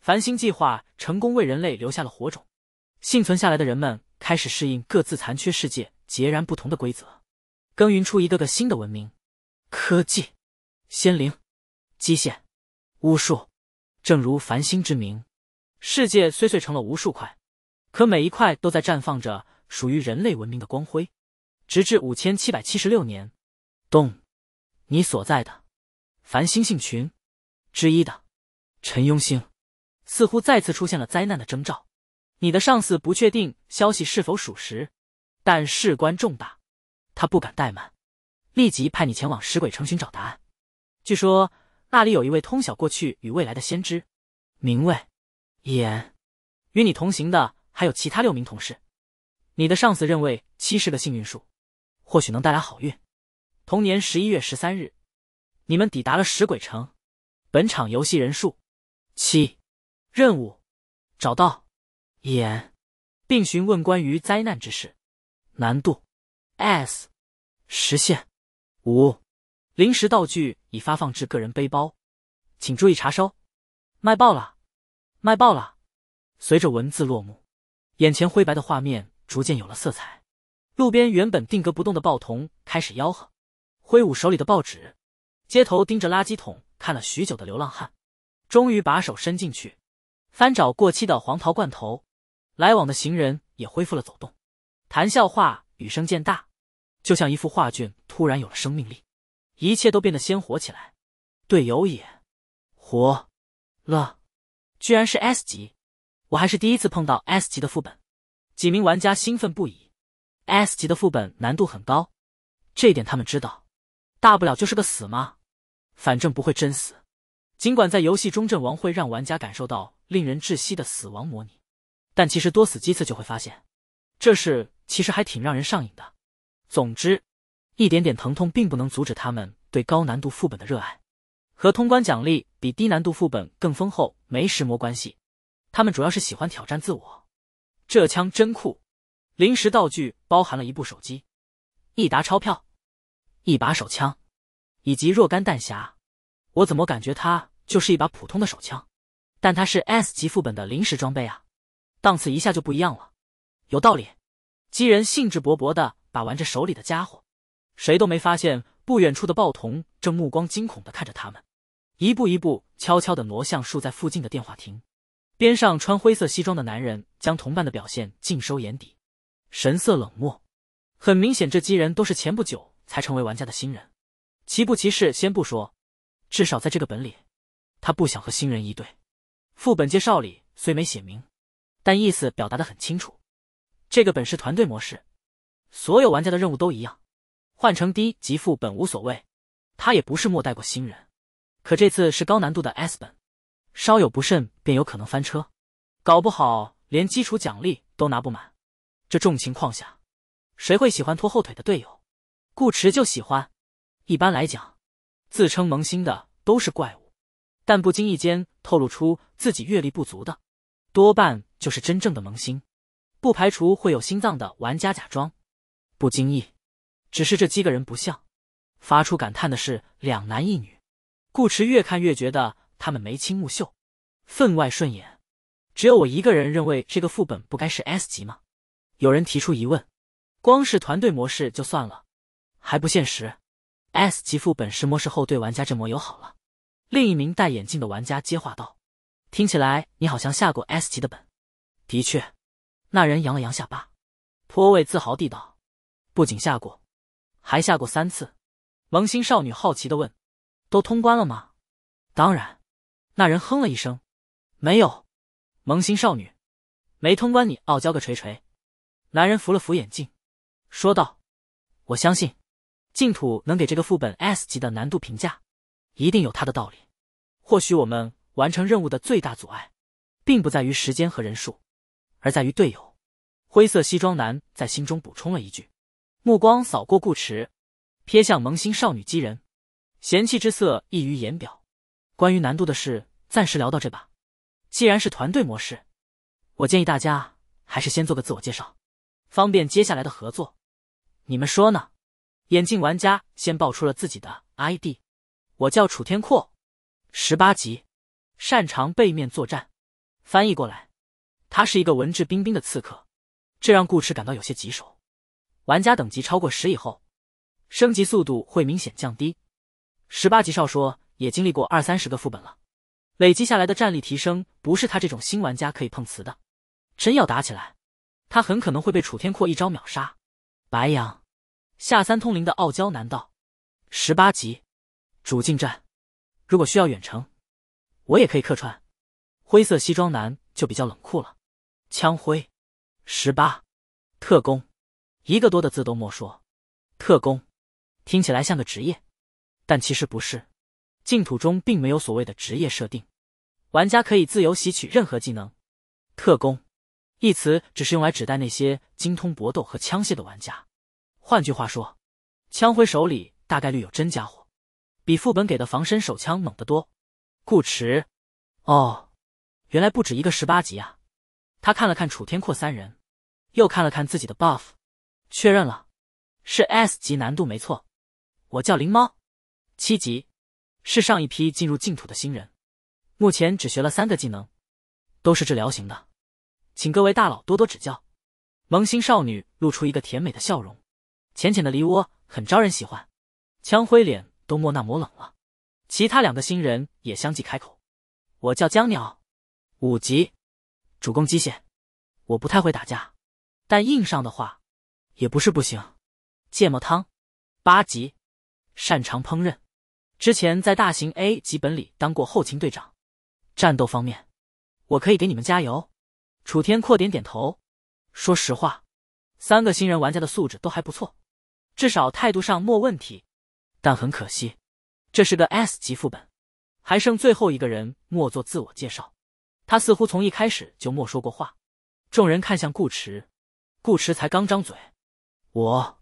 繁星计划成功为人类留下了火种，幸存下来的人们开始适应各自残缺世界截然不同的规则，耕耘出一个个新的文明、科技、仙灵、机械、巫术。正如繁星之名，世界虽碎成了无数块，可每一块都在绽放着属于人类文明的光辉。直至五千七百七十六年，咚，你所在的繁星星群之一的陈雍星。似乎再次出现了灾难的征兆，你的上司不确定消息是否属实，但事关重大，他不敢怠慢，立即派你前往石鬼城寻找答案。据说那里有一位通晓过去与未来的先知，名为言。与你同行的还有其他六名同事。你的上司认为七是个幸运数，或许能带来好运。同年十一月十三日，你们抵达了石鬼城。本场游戏人数七。任务：找到眼，并询问关于灾难之事。难度：S。实现五。临时道具已发放至个人背包，请注意查收。卖爆了！卖爆了！随着文字落幕，眼前灰白的画面逐渐有了色彩。路边原本定格不动的报童开始吆喝，挥舞手里的报纸。街头盯着垃圾桶看了许久的流浪汉，终于把手伸进去。翻找过期的黄桃罐头，来往的行人也恢复了走动，谈笑话语声渐大，就像一幅画卷突然有了生命力，一切都变得鲜活起来。队友也活了，居然是 S 级，我还是第一次碰到 S 级的副本。几名玩家兴奋不已。S 级的副本难度很高，这点他们知道，大不了就是个死嘛，反正不会真死。尽管在游戏中阵亡会让玩家感受到。令人窒息的死亡模拟，但其实多死几次就会发现，这事其实还挺让人上瘾的。总之，一点点疼痛并不能阻止他们对高难度副本的热爱，和通关奖励比低难度副本更丰厚没什么关系，他们主要是喜欢挑战自我。这枪真酷，临时道具包含了一部手机、一沓钞票、一把手枪以及若干弹匣。我怎么感觉它就是一把普通的手枪？但它是 S 级副本的临时装备啊，档次一下就不一样了。有道理，机人兴致勃勃的把玩着手里的家伙，谁都没发现不远处的暴童正目光惊恐的看着他们，一步一步悄悄的挪向树在附近的电话亭。边上穿灰色西装的男人将同伴的表现尽收眼底，神色冷漠。很明显，这机人都是前不久才成为玩家的新人，齐不骑事先不说，至少在这个本里，他不想和新人一对。副本介绍里虽没写明，但意思表达的很清楚。这个本是团队模式，所有玩家的任务都一样，换成低级副本无所谓。他也不是末代过新人，可这次是高难度的 S 本，稍有不慎便有可能翻车，搞不好连基础奖励都拿不满。这种情况下，谁会喜欢拖后腿的队友？顾驰就喜欢。一般来讲，自称萌新的都是怪物。但不经意间透露出自己阅历不足的，多半就是真正的萌新，不排除会有心脏的玩家假装。不经意，只是这几个人不像。发出感叹的是两男一女，顾池越看越觉得他们眉清目秀，分外顺眼。只有我一个人认为这个副本不该是 S 级吗？有人提出疑问。光是团队模式就算了，还不现实。S 级副本是模式后对玩家这么友好了。另一名戴眼镜的玩家接话道：“听起来你好像下过 S 级的本。”的确，那人扬了扬下巴，颇为自豪地道：“不仅下过，还下过三次。”萌新少女好奇的问：“都通关了吗？”“当然。”那人哼了一声：“没有。”萌新少女：“没通关你傲娇个锤锤。”男人扶了扶眼镜，说道：“我相信，净土能给这个副本 S 级的难度评价。”一定有他的道理，或许我们完成任务的最大阻碍，并不在于时间和人数，而在于队友。灰色西装男在心中补充了一句，目光扫过顾池，瞥向萌新少女机人，嫌弃之色溢于言表。关于难度的事，暂时聊到这吧。既然是团队模式，我建议大家还是先做个自我介绍，方便接下来的合作。你们说呢？眼镜玩家先报出了自己的 ID。我叫楚天阔，十八级，擅长背面作战。翻译过来，他是一个文质彬彬的刺客，这让顾迟感到有些棘手。玩家等级超过十以后，升级速度会明显降低。十八级少说也经历过二三十个副本了，累积下来的战力提升不是他这种新玩家可以碰瓷的。真要打起来，他很可能会被楚天阔一招秒杀。白羊，下三通灵的傲娇难道？十八级。主进战，如果需要远程，我也可以客串。灰色西装男就比较冷酷了。枪灰，十八，特工，一个多的字都莫说。特工，听起来像个职业，但其实不是。净土中并没有所谓的职业设定，玩家可以自由吸取任何技能。特工一词只是用来指代那些精通搏斗和枪械的玩家。换句话说，枪灰手里大概率有真家伙。比副本给的防身手枪猛得多，顾池，哦，原来不止一个十八级啊！他看了看楚天阔三人，又看了看自己的 buff，确认了，是 S 级难度没错。我叫灵猫，七级，是上一批进入净土的新人，目前只学了三个技能，都是治疗型的，请各位大佬多多指教。萌新少女露出一个甜美的笑容，浅浅的梨窝很招人喜欢，枪灰脸。都莫那么冷了，其他两个新人也相继开口。我叫江鸟，五级，主攻机械，我不太会打架，但硬上的话也不是不行。芥末汤，八级，擅长烹饪，之前在大型 A 级本里当过后勤队长，战斗方面我可以给你们加油。楚天阔点点头，说实话，三个新人玩家的素质都还不错，至少态度上没问题。但很可惜，这是个 S 级副本，还剩最后一个人。莫做自我介绍，他似乎从一开始就莫说过话。众人看向顾池，顾池才刚张嘴，我，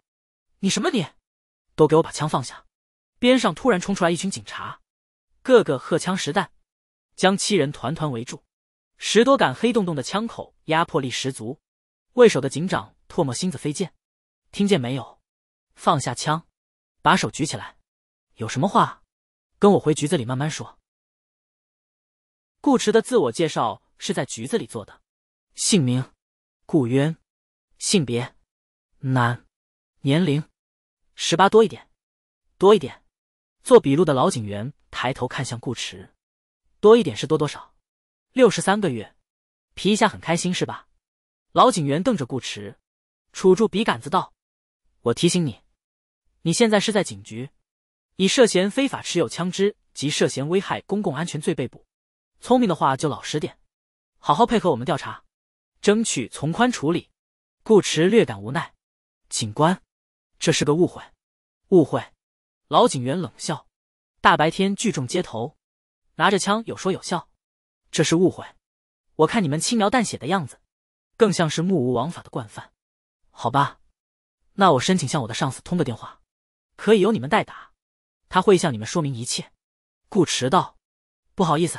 你什么你？都给我把枪放下！边上突然冲出来一群警察，个个荷枪实弹，将七人团团围住，十多杆黑洞洞的枪口压迫力十足。为首的警长唾沫星子飞溅，听见没有？放下枪！把手举起来，有什么话，跟我回局子里慢慢说。顾池的自我介绍是在局子里做的，姓名顾渊，性别男，年龄十八多一点，多一点。做笔录的老警员抬头看向顾池，多一点是多多少？六十三个月。皮一下很开心是吧？老警员瞪着顾池，杵住笔杆子道：“我提醒你。”你现在是在警局，以涉嫌非法持有枪支及涉嫌危害公共安全罪被捕。聪明的话就老实点，好好配合我们调查，争取从宽处理。顾池略感无奈，警官，这是个误会。误会？老警员冷笑，大白天聚众街头，拿着枪有说有笑，这是误会。我看你们轻描淡写的样子，更像是目无王法的惯犯。好吧，那我申请向我的上司通个电话。可以由你们代打，他会向你们说明一切。顾池道：“不好意思，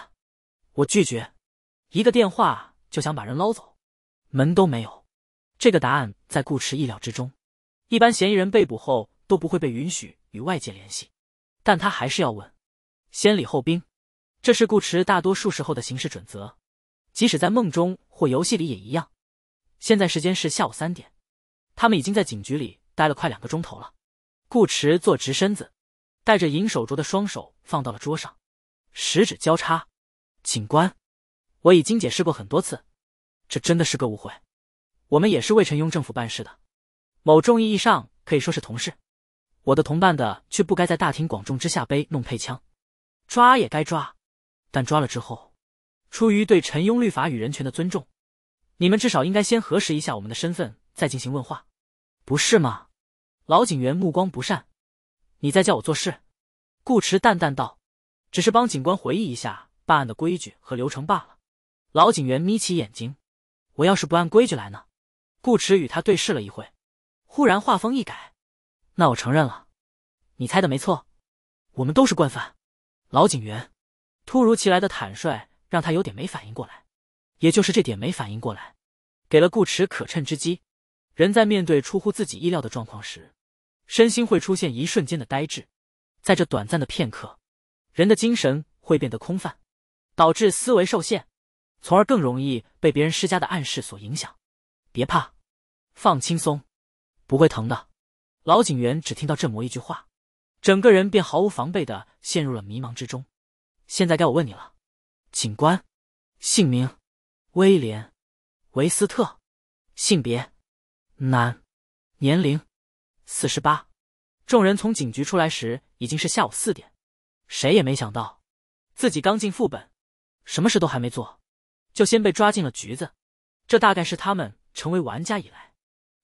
我拒绝。一个电话就想把人捞走，门都没有。”这个答案在顾池意料之中。一般嫌疑人被捕后都不会被允许与外界联系，但他还是要问。先礼后兵，这是顾池大多数时候的行事准则，即使在梦中或游戏里也一样。现在时间是下午三点，他们已经在警局里待了快两个钟头了。顾池坐直身子，带着银手镯的双手放到了桌上，食指交叉。警官，我已经解释过很多次，这真的是个误会。我们也是为陈庸政府办事的，某种意义上可以说是同事。我的同伴的却不该在大庭广众之下背弄配枪，抓也该抓，但抓了之后，出于对陈庸律法与人权的尊重，你们至少应该先核实一下我们的身份，再进行问话，不是吗？老警员目光不善，你在叫我做事？顾池淡淡道：“只是帮警官回忆一下办案的规矩和流程罢了。”老警员眯起眼睛：“我要是不按规矩来呢？”顾池与他对视了一会，忽然话锋一改：“那我承认了，你猜的没错，我们都是惯犯。”老警员突如其来的坦率让他有点没反应过来，也就是这点没反应过来，给了顾池可趁之机。人在面对出乎自己意料的状况时，身心会出现一瞬间的呆滞，在这短暂的片刻，人的精神会变得空泛，导致思维受限，从而更容易被别人施加的暗示所影响。别怕，放轻松，不会疼的。老警员只听到这魔一句话，整个人便毫无防备的陷入了迷茫之中。现在该我问你了，警官，姓名威廉维斯特，性别男，年龄。四十八，众人从警局出来时已经是下午四点，谁也没想到，自己刚进副本，什么事都还没做，就先被抓进了局子。这大概是他们成为玩家以来，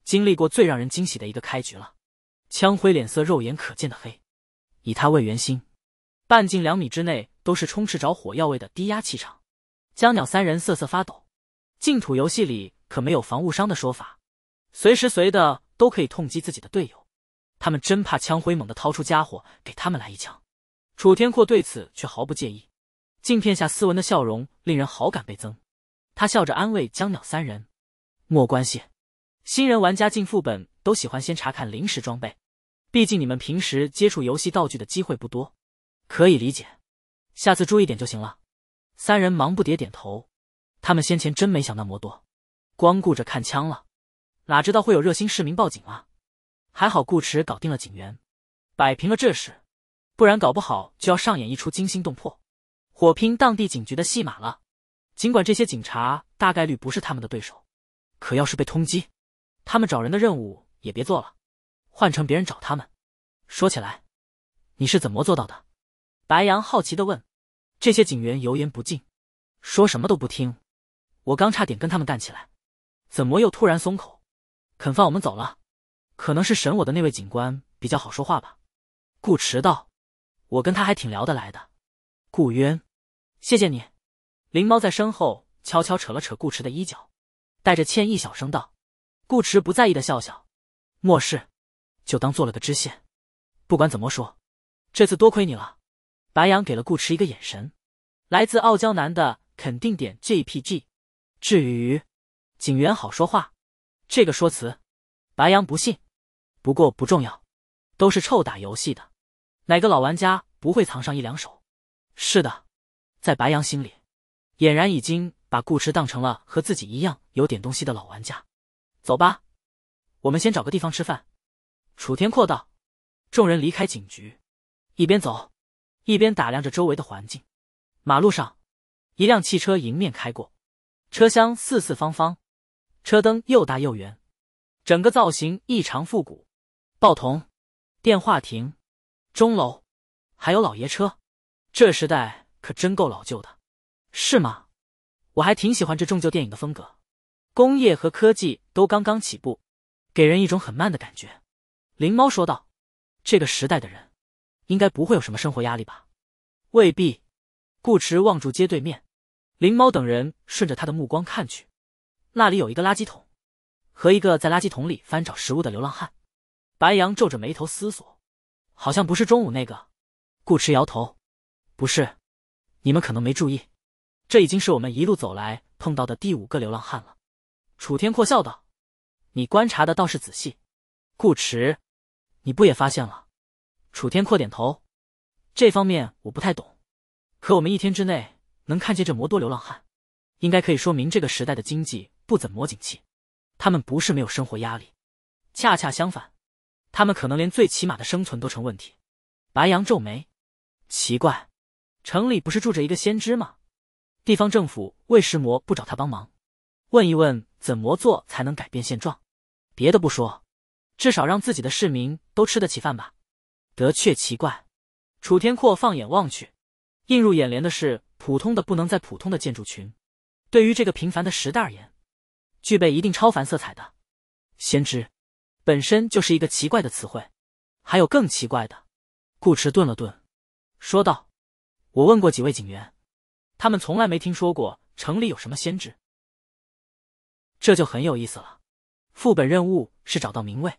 经历过最让人惊喜的一个开局了。枪灰脸色肉眼可见的黑，以他为圆心，半径两米之内都是充斥着火药味的低压气场。江鸟三人瑟瑟发抖，净土游戏里可没有防误伤的说法。随时随地都可以痛击自己的队友，他们真怕枪灰猛的掏出家伙给他们来一枪。楚天阔对此却毫不介意，镜片下斯文的笑容令人好感倍增。他笑着安慰江鸟三人：“莫关系，新人玩家进副本都喜欢先查看临时装备，毕竟你们平时接触游戏道具的机会不多，可以理解。下次注意点就行了。”三人忙不迭点头，他们先前真没想那么多，光顾着看枪了。哪知道会有热心市民报警啊！还好顾池搞定了警员，摆平了这事，不然搞不好就要上演一出惊心动魄、火拼当地警局的戏码了。尽管这些警察大概率不是他们的对手，可要是被通缉，他们找人的任务也别做了，换成别人找他们。说起来，你是怎么做到的？白杨好奇的问。这些警员油盐不进，说什么都不听，我刚差点跟他们干起来，怎么又突然松口？肯放我们走了，可能是审我的那位警官比较好说话吧。顾池道：“我跟他还挺聊得来的。”顾渊，谢谢你。灵猫在身后悄悄扯了扯顾池的衣角，带着歉意小声道：“顾池不在意的笑笑，莫事，就当做了个知县。不管怎么说，这次多亏你了。”白羊给了顾池一个眼神，来自傲娇男的肯定点 JPG。至于警员好说话。这个说辞，白杨不信，不过不重要，都是臭打游戏的，哪个老玩家不会藏上一两手？是的，在白杨心里，俨然已经把顾池当成了和自己一样有点东西的老玩家。走吧，我们先找个地方吃饭。楚天阔道。众人离开警局，一边走，一边打量着周围的环境。马路上，一辆汽车迎面开过，车厢四四方方。车灯又大又圆，整个造型异常复古，报童、电话亭、钟楼，还有老爷车，这时代可真够老旧的，是吗？我还挺喜欢这种旧电影的风格，工业和科技都刚刚起步，给人一种很慢的感觉。灵猫说道：“这个时代的人，应该不会有什么生活压力吧？”未必。顾池望住街对面，灵猫等人顺着他的目光看去。那里有一个垃圾桶，和一个在垃圾桶里翻找食物的流浪汉。白杨皱着眉头思索，好像不是中午那个。顾迟摇头，不是。你们可能没注意，这已经是我们一路走来碰到的第五个流浪汉了。楚天阔笑道：“你观察的倒是仔细。”顾迟，你不也发现了？楚天阔点头。这方面我不太懂，可我们一天之内能看见这魔多流浪汉，应该可以说明这个时代的经济。不怎么景气，他们不是没有生活压力，恰恰相反，他们可能连最起码的生存都成问题。白羊皱眉，奇怪，城里不是住着一个先知吗？地方政府为什魔不找他帮忙，问一问怎么做才能改变现状。别的不说，至少让自己的市民都吃得起饭吧。的确奇怪，楚天阔放眼望去，映入眼帘的是普通的不能再普通的建筑群。对于这个平凡的时代而言，具备一定超凡色彩的，先知，本身就是一个奇怪的词汇。还有更奇怪的，顾池顿了顿，说道：“我问过几位警员，他们从来没听说过城里有什么先知。这就很有意思了。副本任务是找到名位，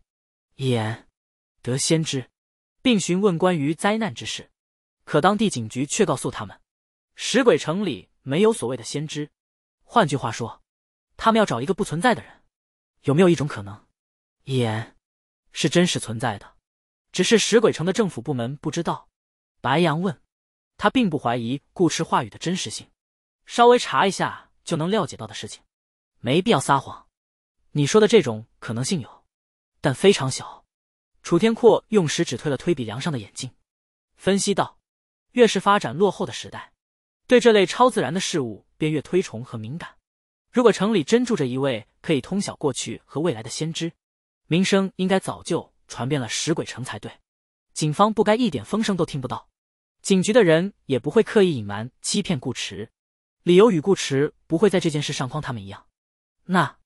演得先知，并询问关于灾难之事。可当地警局却告诉他们，石鬼城里没有所谓的先知。换句话说。”他们要找一个不存在的人，有没有一种可能，演是真实存在的，只是石鬼城的政府部门不知道？白羊问，他并不怀疑顾迟话语的真实性，稍微查一下就能了解到的事情，没必要撒谎。你说的这种可能性有，但非常小。楚天阔用食指推了推鼻梁上的眼镜，分析道：越是发展落后的时代，对这类超自然的事物便越推崇和敏感。如果城里真住着一位可以通晓过去和未来的先知，名声应该早就传遍了石鬼城才对。警方不该一点风声都听不到，警局的人也不会刻意隐瞒欺骗顾池，理由与顾池不会在这件事上诓他们一样。那，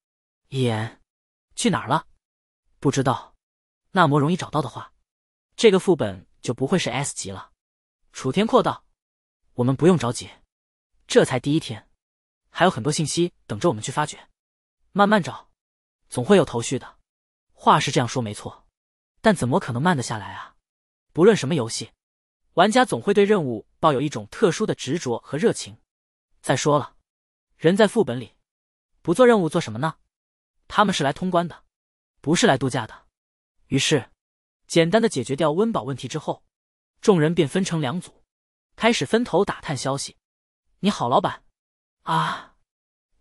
言，去哪儿了？不知道。那么容易找到的话，这个副本就不会是 S 级了。楚天阔道：“我们不用着急，这才第一天。”还有很多信息等着我们去发掘，慢慢找，总会有头绪的。话是这样说没错，但怎么可能慢得下来啊？不论什么游戏，玩家总会对任务抱有一种特殊的执着和热情。再说了，人在副本里不做任务做什么呢？他们是来通关的，不是来度假的。于是，简单的解决掉温饱问题之后，众人便分成两组，开始分头打探消息。你好，老板。啊，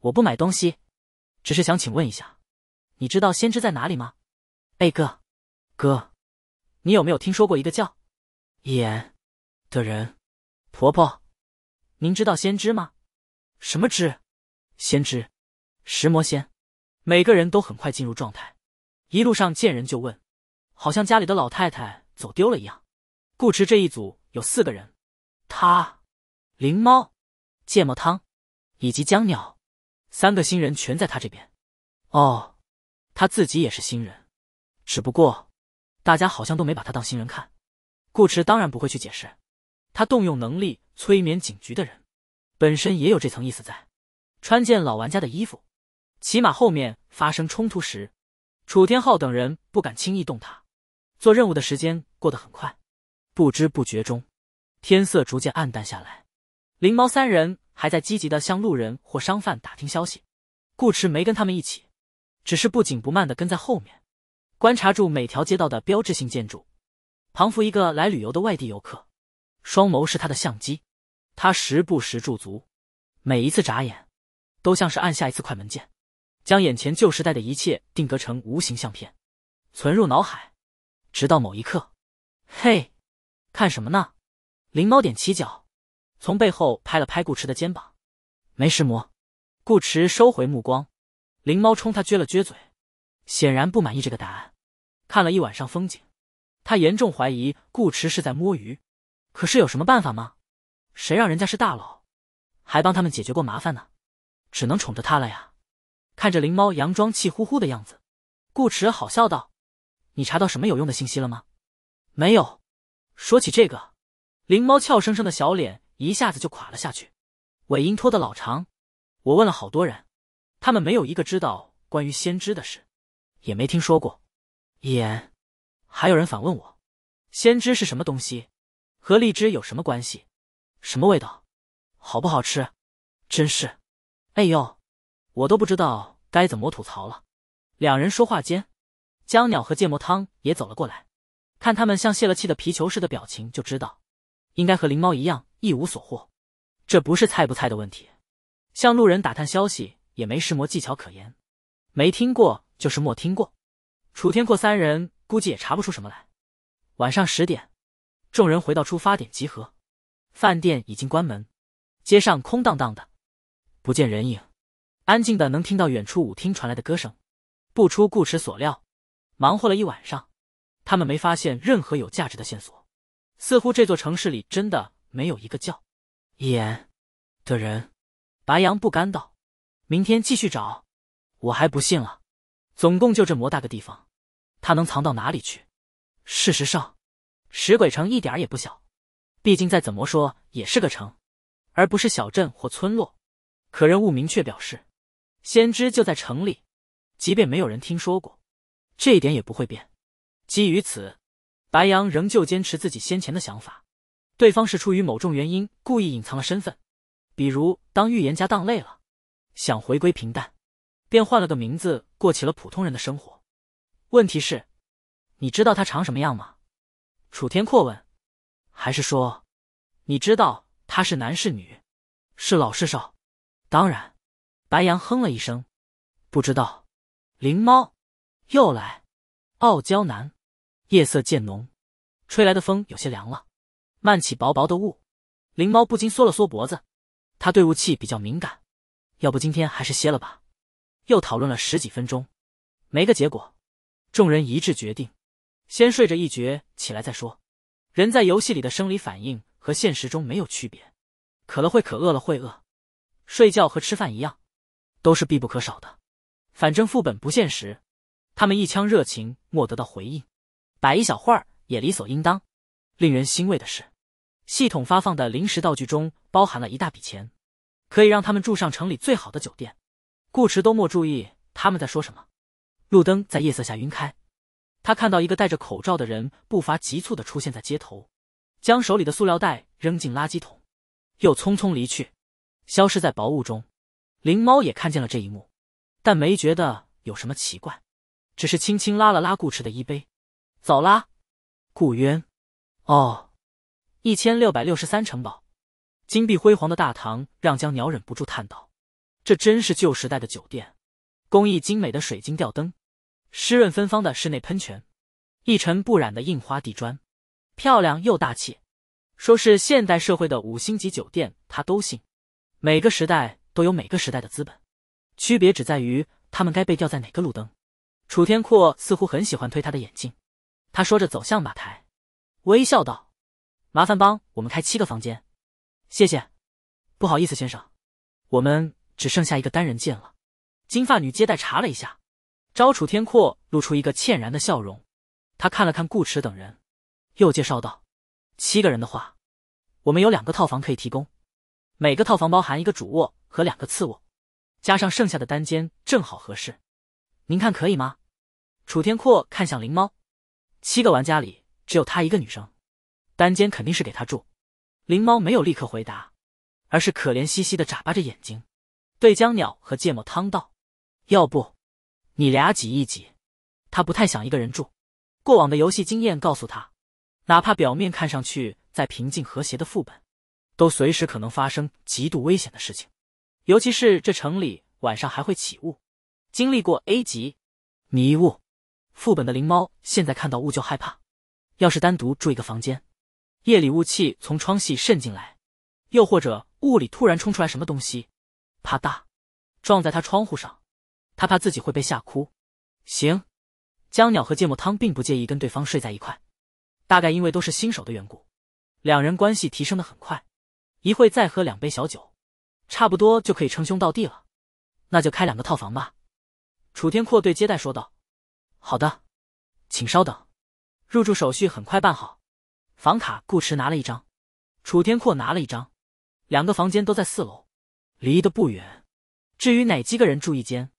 我不买东西，只是想请问一下，你知道先知在哪里吗？哎哥，哥，你有没有听说过一个叫演的人？婆婆，您知道先知吗？什么知？先知，石魔仙。每个人都很快进入状态，一路上见人就问，好像家里的老太太走丢了一样。顾池这一组有四个人，他，灵猫，芥末汤。以及江鸟，三个新人全在他这边。哦，他自己也是新人，只不过，大家好像都没把他当新人看。顾池当然不会去解释，他动用能力催眠警局的人，本身也有这层意思在，穿件老玩家的衣服，起码后面发生冲突时，楚天浩等人不敢轻易动他。做任务的时间过得很快，不知不觉中，天色逐渐暗淡下来。灵猫三人。还在积极的向路人或商贩打听消息，顾迟没跟他们一起，只是不紧不慢的跟在后面，观察住每条街道的标志性建筑。庞福一个来旅游的外地游客，双眸是他的相机，他时不时驻足，每一次眨眼，都像是按下一次快门键，将眼前旧时代的一切定格成无形相片，存入脑海。直到某一刻，嘿，看什么呢？灵猫踮起脚。从背后拍了拍顾池的肩膀，没事，魔。顾池收回目光，灵猫冲他撅了撅嘴，显然不满意这个答案。看了一晚上风景，他严重怀疑顾池是在摸鱼。可是有什么办法吗？谁让人家是大佬，还帮他们解决过麻烦呢？只能宠着他了呀。看着灵猫佯装气呼呼的样子，顾池好笑道：“你查到什么有用的信息了吗？”“没有。”说起这个，灵猫俏生生的小脸。一下子就垮了下去，尾音拖得老长。我问了好多人，他们没有一个知道关于先知的事，也没听说过。也，还有人反问我，先知是什么东西，和荔枝有什么关系，什么味道，好不好吃？真是，哎呦，我都不知道该怎么吐槽了。两人说话间，江鸟和芥末汤也走了过来，看他们像泄了气的皮球似的表情，就知道。应该和灵猫一样一无所获，这不是菜不菜的问题。向路人打探消息也没识魔技巧可言，没听过就是莫听过。楚天阔三人估计也查不出什么来。晚上十点，众人回到出发点集合，饭店已经关门，街上空荡荡的，不见人影，安静的能听到远处舞厅传来的歌声。不出顾池所料，忙活了一晚上，他们没发现任何有价值的线索。似乎这座城市里真的没有一个叫“眼的人。白羊不甘道：“明天继续找，我还不信了。总共就这么大个地方，他能藏到哪里去？”事实上，石鬼城一点也不小，毕竟再怎么说也是个城，而不是小镇或村落。可任务明确表示，先知就在城里，即便没有人听说过，这一点也不会变。基于此。白羊仍旧坚持自己先前的想法，对方是出于某种原因故意隐藏了身份，比如当预言家当累了，想回归平淡，便换了个名字过起了普通人的生活。问题是，你知道他长什么样吗？楚天阔问。还是说，你知道他是男是女，是老是少？当然，白羊哼了一声，不知道。灵猫，又来，傲娇男。夜色渐浓，吹来的风有些凉了，漫起薄薄的雾，灵猫不禁缩了缩脖子，它对雾气比较敏感。要不今天还是歇了吧？又讨论了十几分钟，没个结果，众人一致决定，先睡着一觉起来再说。人在游戏里的生理反应和现实中没有区别，渴了会渴，饿了会饿，睡觉和吃饭一样，都是必不可少的。反正副本不限时，他们一腔热情莫得到回应。摆一小会儿也理所应当。令人欣慰的是，系统发放的临时道具中包含了一大笔钱，可以让他们住上城里最好的酒店。顾池都没注意他们在说什么。路灯在夜色下晕开，他看到一个戴着口罩的人步伐急促的出现在街头，将手里的塑料袋扔进垃圾桶，又匆匆离去，消失在薄雾中。灵猫也看见了这一幕，但没觉得有什么奇怪，只是轻轻拉了拉顾池的衣背。走啦。”顾渊。哦，一千六百六十三城堡，金碧辉煌的大堂让江鸟忍不住叹道：“这真是旧时代的酒店，工艺精美的水晶吊灯，湿润芬芳的室内喷泉，一尘不染的印花地砖，漂亮又大气。说是现代社会的五星级酒店，他都信。每个时代都有每个时代的资本，区别只在于他们该被吊在哪个路灯。”楚天阔似乎很喜欢推他的眼镜。他说着走向吧台，微笑道：“麻烦帮我们开七个房间，谢谢。”“不好意思，先生，我们只剩下一个单人间了。”金发女接待查了一下，招楚天阔露出一个歉然的笑容。他看了看顾池等人，又介绍道：“七个人的话，我们有两个套房可以提供，每个套房包含一个主卧和两个次卧，加上剩下的单间正好合适，您看可以吗？”楚天阔看向灵猫。七个玩家里只有她一个女生，单间肯定是给她住。灵猫没有立刻回答，而是可怜兮兮的眨巴着眼睛，对江鸟和芥末汤道：“要不你俩挤一挤？他不太想一个人住。过往的游戏经验告诉他，哪怕表面看上去在平静和谐的副本，都随时可能发生极度危险的事情。尤其是这城里晚上还会起雾，经历过 A 级迷雾。”副本的灵猫现在看到雾就害怕，要是单独住一个房间，夜里雾气从窗隙渗进来，又或者雾里突然冲出来什么东西，啪嗒，撞在他窗户上，他怕自己会被吓哭。行，江鸟和芥末汤并不介意跟对方睡在一块，大概因为都是新手的缘故，两人关系提升的很快，一会再喝两杯小酒，差不多就可以称兄道弟了。那就开两个套房吧，楚天阔对接待说道。好的，请稍等，入住手续很快办好。房卡，顾池拿了一张，楚天阔拿了一张，两个房间都在四楼，离得不远。至于哪几个人住一间，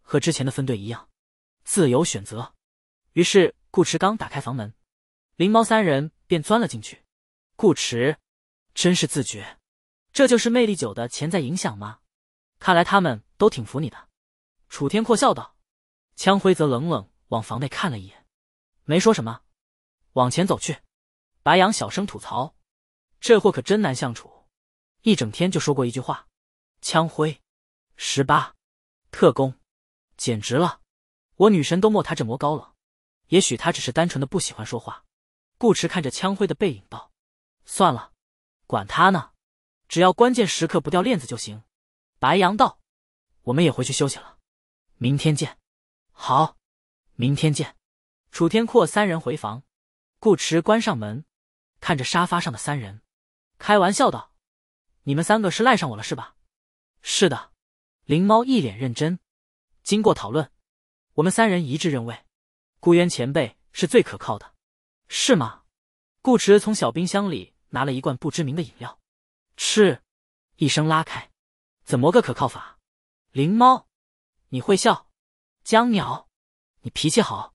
和之前的分队一样，自由选择。于是顾池刚打开房门，灵猫三人便钻了进去。顾池，真是自觉，这就是魅力酒的潜在影响吗？看来他们都挺服你的。楚天阔笑道，枪辉则冷冷。往房内看了一眼，没说什么，往前走去。白羊小声吐槽：“这货可真难相处，一整天就说过一句话。”枪灰，十八，特工，简直了，我女神都没他这模高冷。也许他只是单纯的不喜欢说话。顾池看着枪灰的背影道：“算了，管他呢，只要关键时刻不掉链子就行。”白羊道：“我们也回去休息了，明天见。”好。明天见，楚天阔三人回房，顾池关上门，看着沙发上的三人，开玩笑道：“你们三个是赖上我了是吧？”“是的。”灵猫一脸认真。经过讨论，我们三人一致认为，顾渊前辈是最可靠的，是吗？顾池从小冰箱里拿了一罐不知名的饮料，嗤，一声拉开，怎么个可靠法？灵猫，你会笑？江鸟。你脾气好，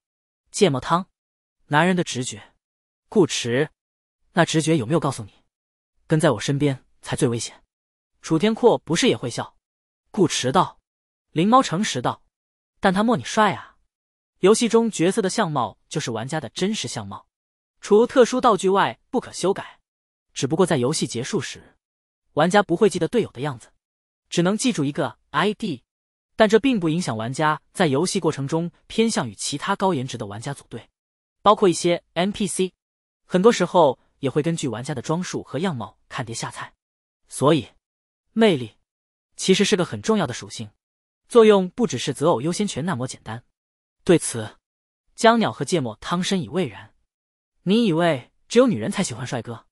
芥末汤，男人的直觉，顾迟，那直觉有没有告诉你，跟在我身边才最危险？楚天阔不是也会笑？顾迟道，灵猫诚实道，但他没你帅啊。游戏中角色的相貌就是玩家的真实相貌，除特殊道具外不可修改。只不过在游戏结束时，玩家不会记得队友的样子，只能记住一个 ID。但这并不影响玩家在游戏过程中偏向与其他高颜值的玩家组队，包括一些 NPC，很多时候也会根据玩家的装束和样貌看碟下菜，所以，魅力，其实是个很重要的属性，作用不只是择偶优先权那么简单。对此，江鸟和芥末汤深以未然，你以为只有女人才喜欢帅哥，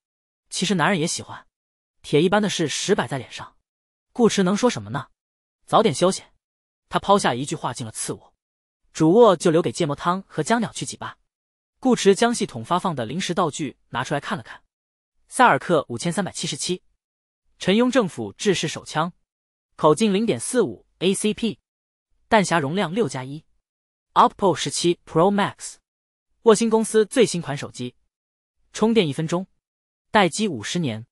其实男人也喜欢，铁一般的事实摆在脸上，顾池能说什么呢？早点休息。他抛下一句话，进了次卧，主卧就留给芥末汤和姜鸟去挤吧。顾池将系统发放的临时道具拿出来看了看，萨尔克五千三百七十七，陈庸政府制式手枪，口径零点四五 ACP，弹匣容量六加一，OPPO 十七 Pro Max，沃星公司最新款手机，充电一分钟，待机五十年，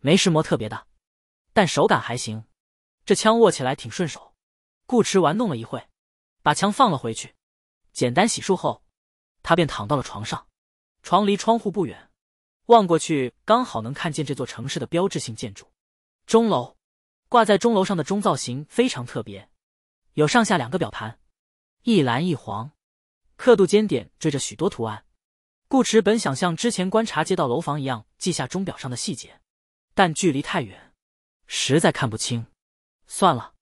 没什么特别的，但手感还行，这枪握起来挺顺手。顾池玩弄了一会，把枪放了回去。简单洗漱后，他便躺到了床上。床离窗户不远，望过去刚好能看见这座城市的标志性建筑——钟楼。挂在钟楼上的钟造型非常特别，有上下两个表盘，一蓝一黄，刻度间点缀着许多图案。顾池本想像之前观察街道楼房一样，记下钟表上的细节，但距离太远，实在看不清，算了。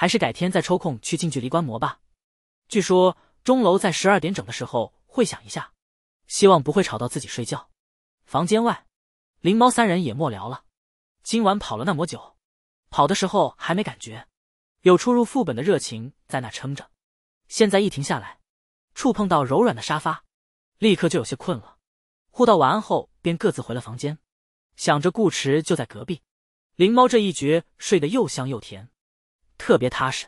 还是改天再抽空去近距离观摩吧。据说钟楼在十二点整的时候会响一下，希望不会吵到自己睡觉。房间外，灵猫三人也莫聊了。今晚跑了那么久，跑的时候还没感觉，有出入副本的热情在那撑着。现在一停下来，触碰到柔软的沙发，立刻就有些困了。互道晚安后，便各自回了房间。想着顾迟就在隔壁，灵猫这一觉睡得又香又甜。特别踏实，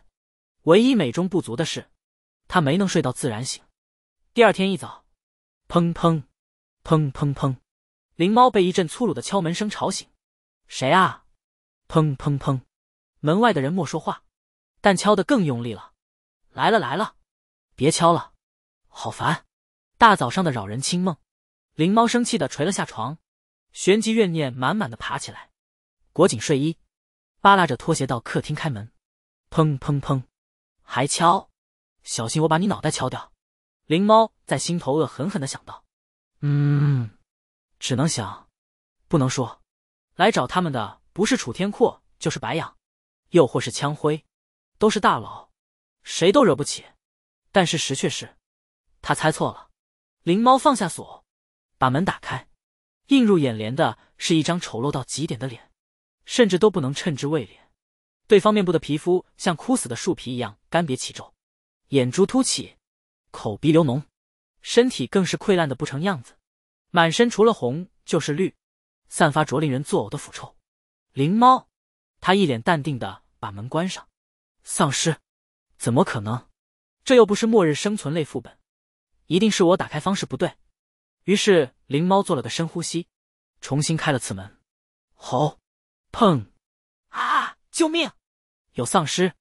唯一美中不足的是，他没能睡到自然醒。第二天一早，砰砰，砰砰砰，灵猫被一阵粗鲁的敲门声吵醒。谁啊？砰砰砰，门外的人莫说话，但敲得更用力了。来了来了，别敲了，好烦，大早上的扰人清梦。灵猫生气的捶了下床，旋即怨念满满的爬起来，裹紧睡衣，扒拉着拖鞋到客厅开门。砰砰砰，还敲，小心我把你脑袋敲掉！灵猫在心头恶狠狠地想到。嗯，只能想，不能说。来找他们的不是楚天阔，就是白羊，又或是枪灰，都是大佬，谁都惹不起。但事实却是，他猜错了。灵猫放下锁，把门打开，映入眼帘的是一张丑陋到极点的脸，甚至都不能称之为脸。对方面部的皮肤像枯死的树皮一样干瘪起皱，眼珠凸起，口鼻流脓，身体更是溃烂的不成样子，满身除了红就是绿，散发着令人作呕的腐臭。灵猫，他一脸淡定的把门关上。丧尸？怎么可能？这又不是末日生存类副本，一定是我打开方式不对。于是灵猫做了个深呼吸，重新开了次门。吼！砰！啊！救命！有丧尸。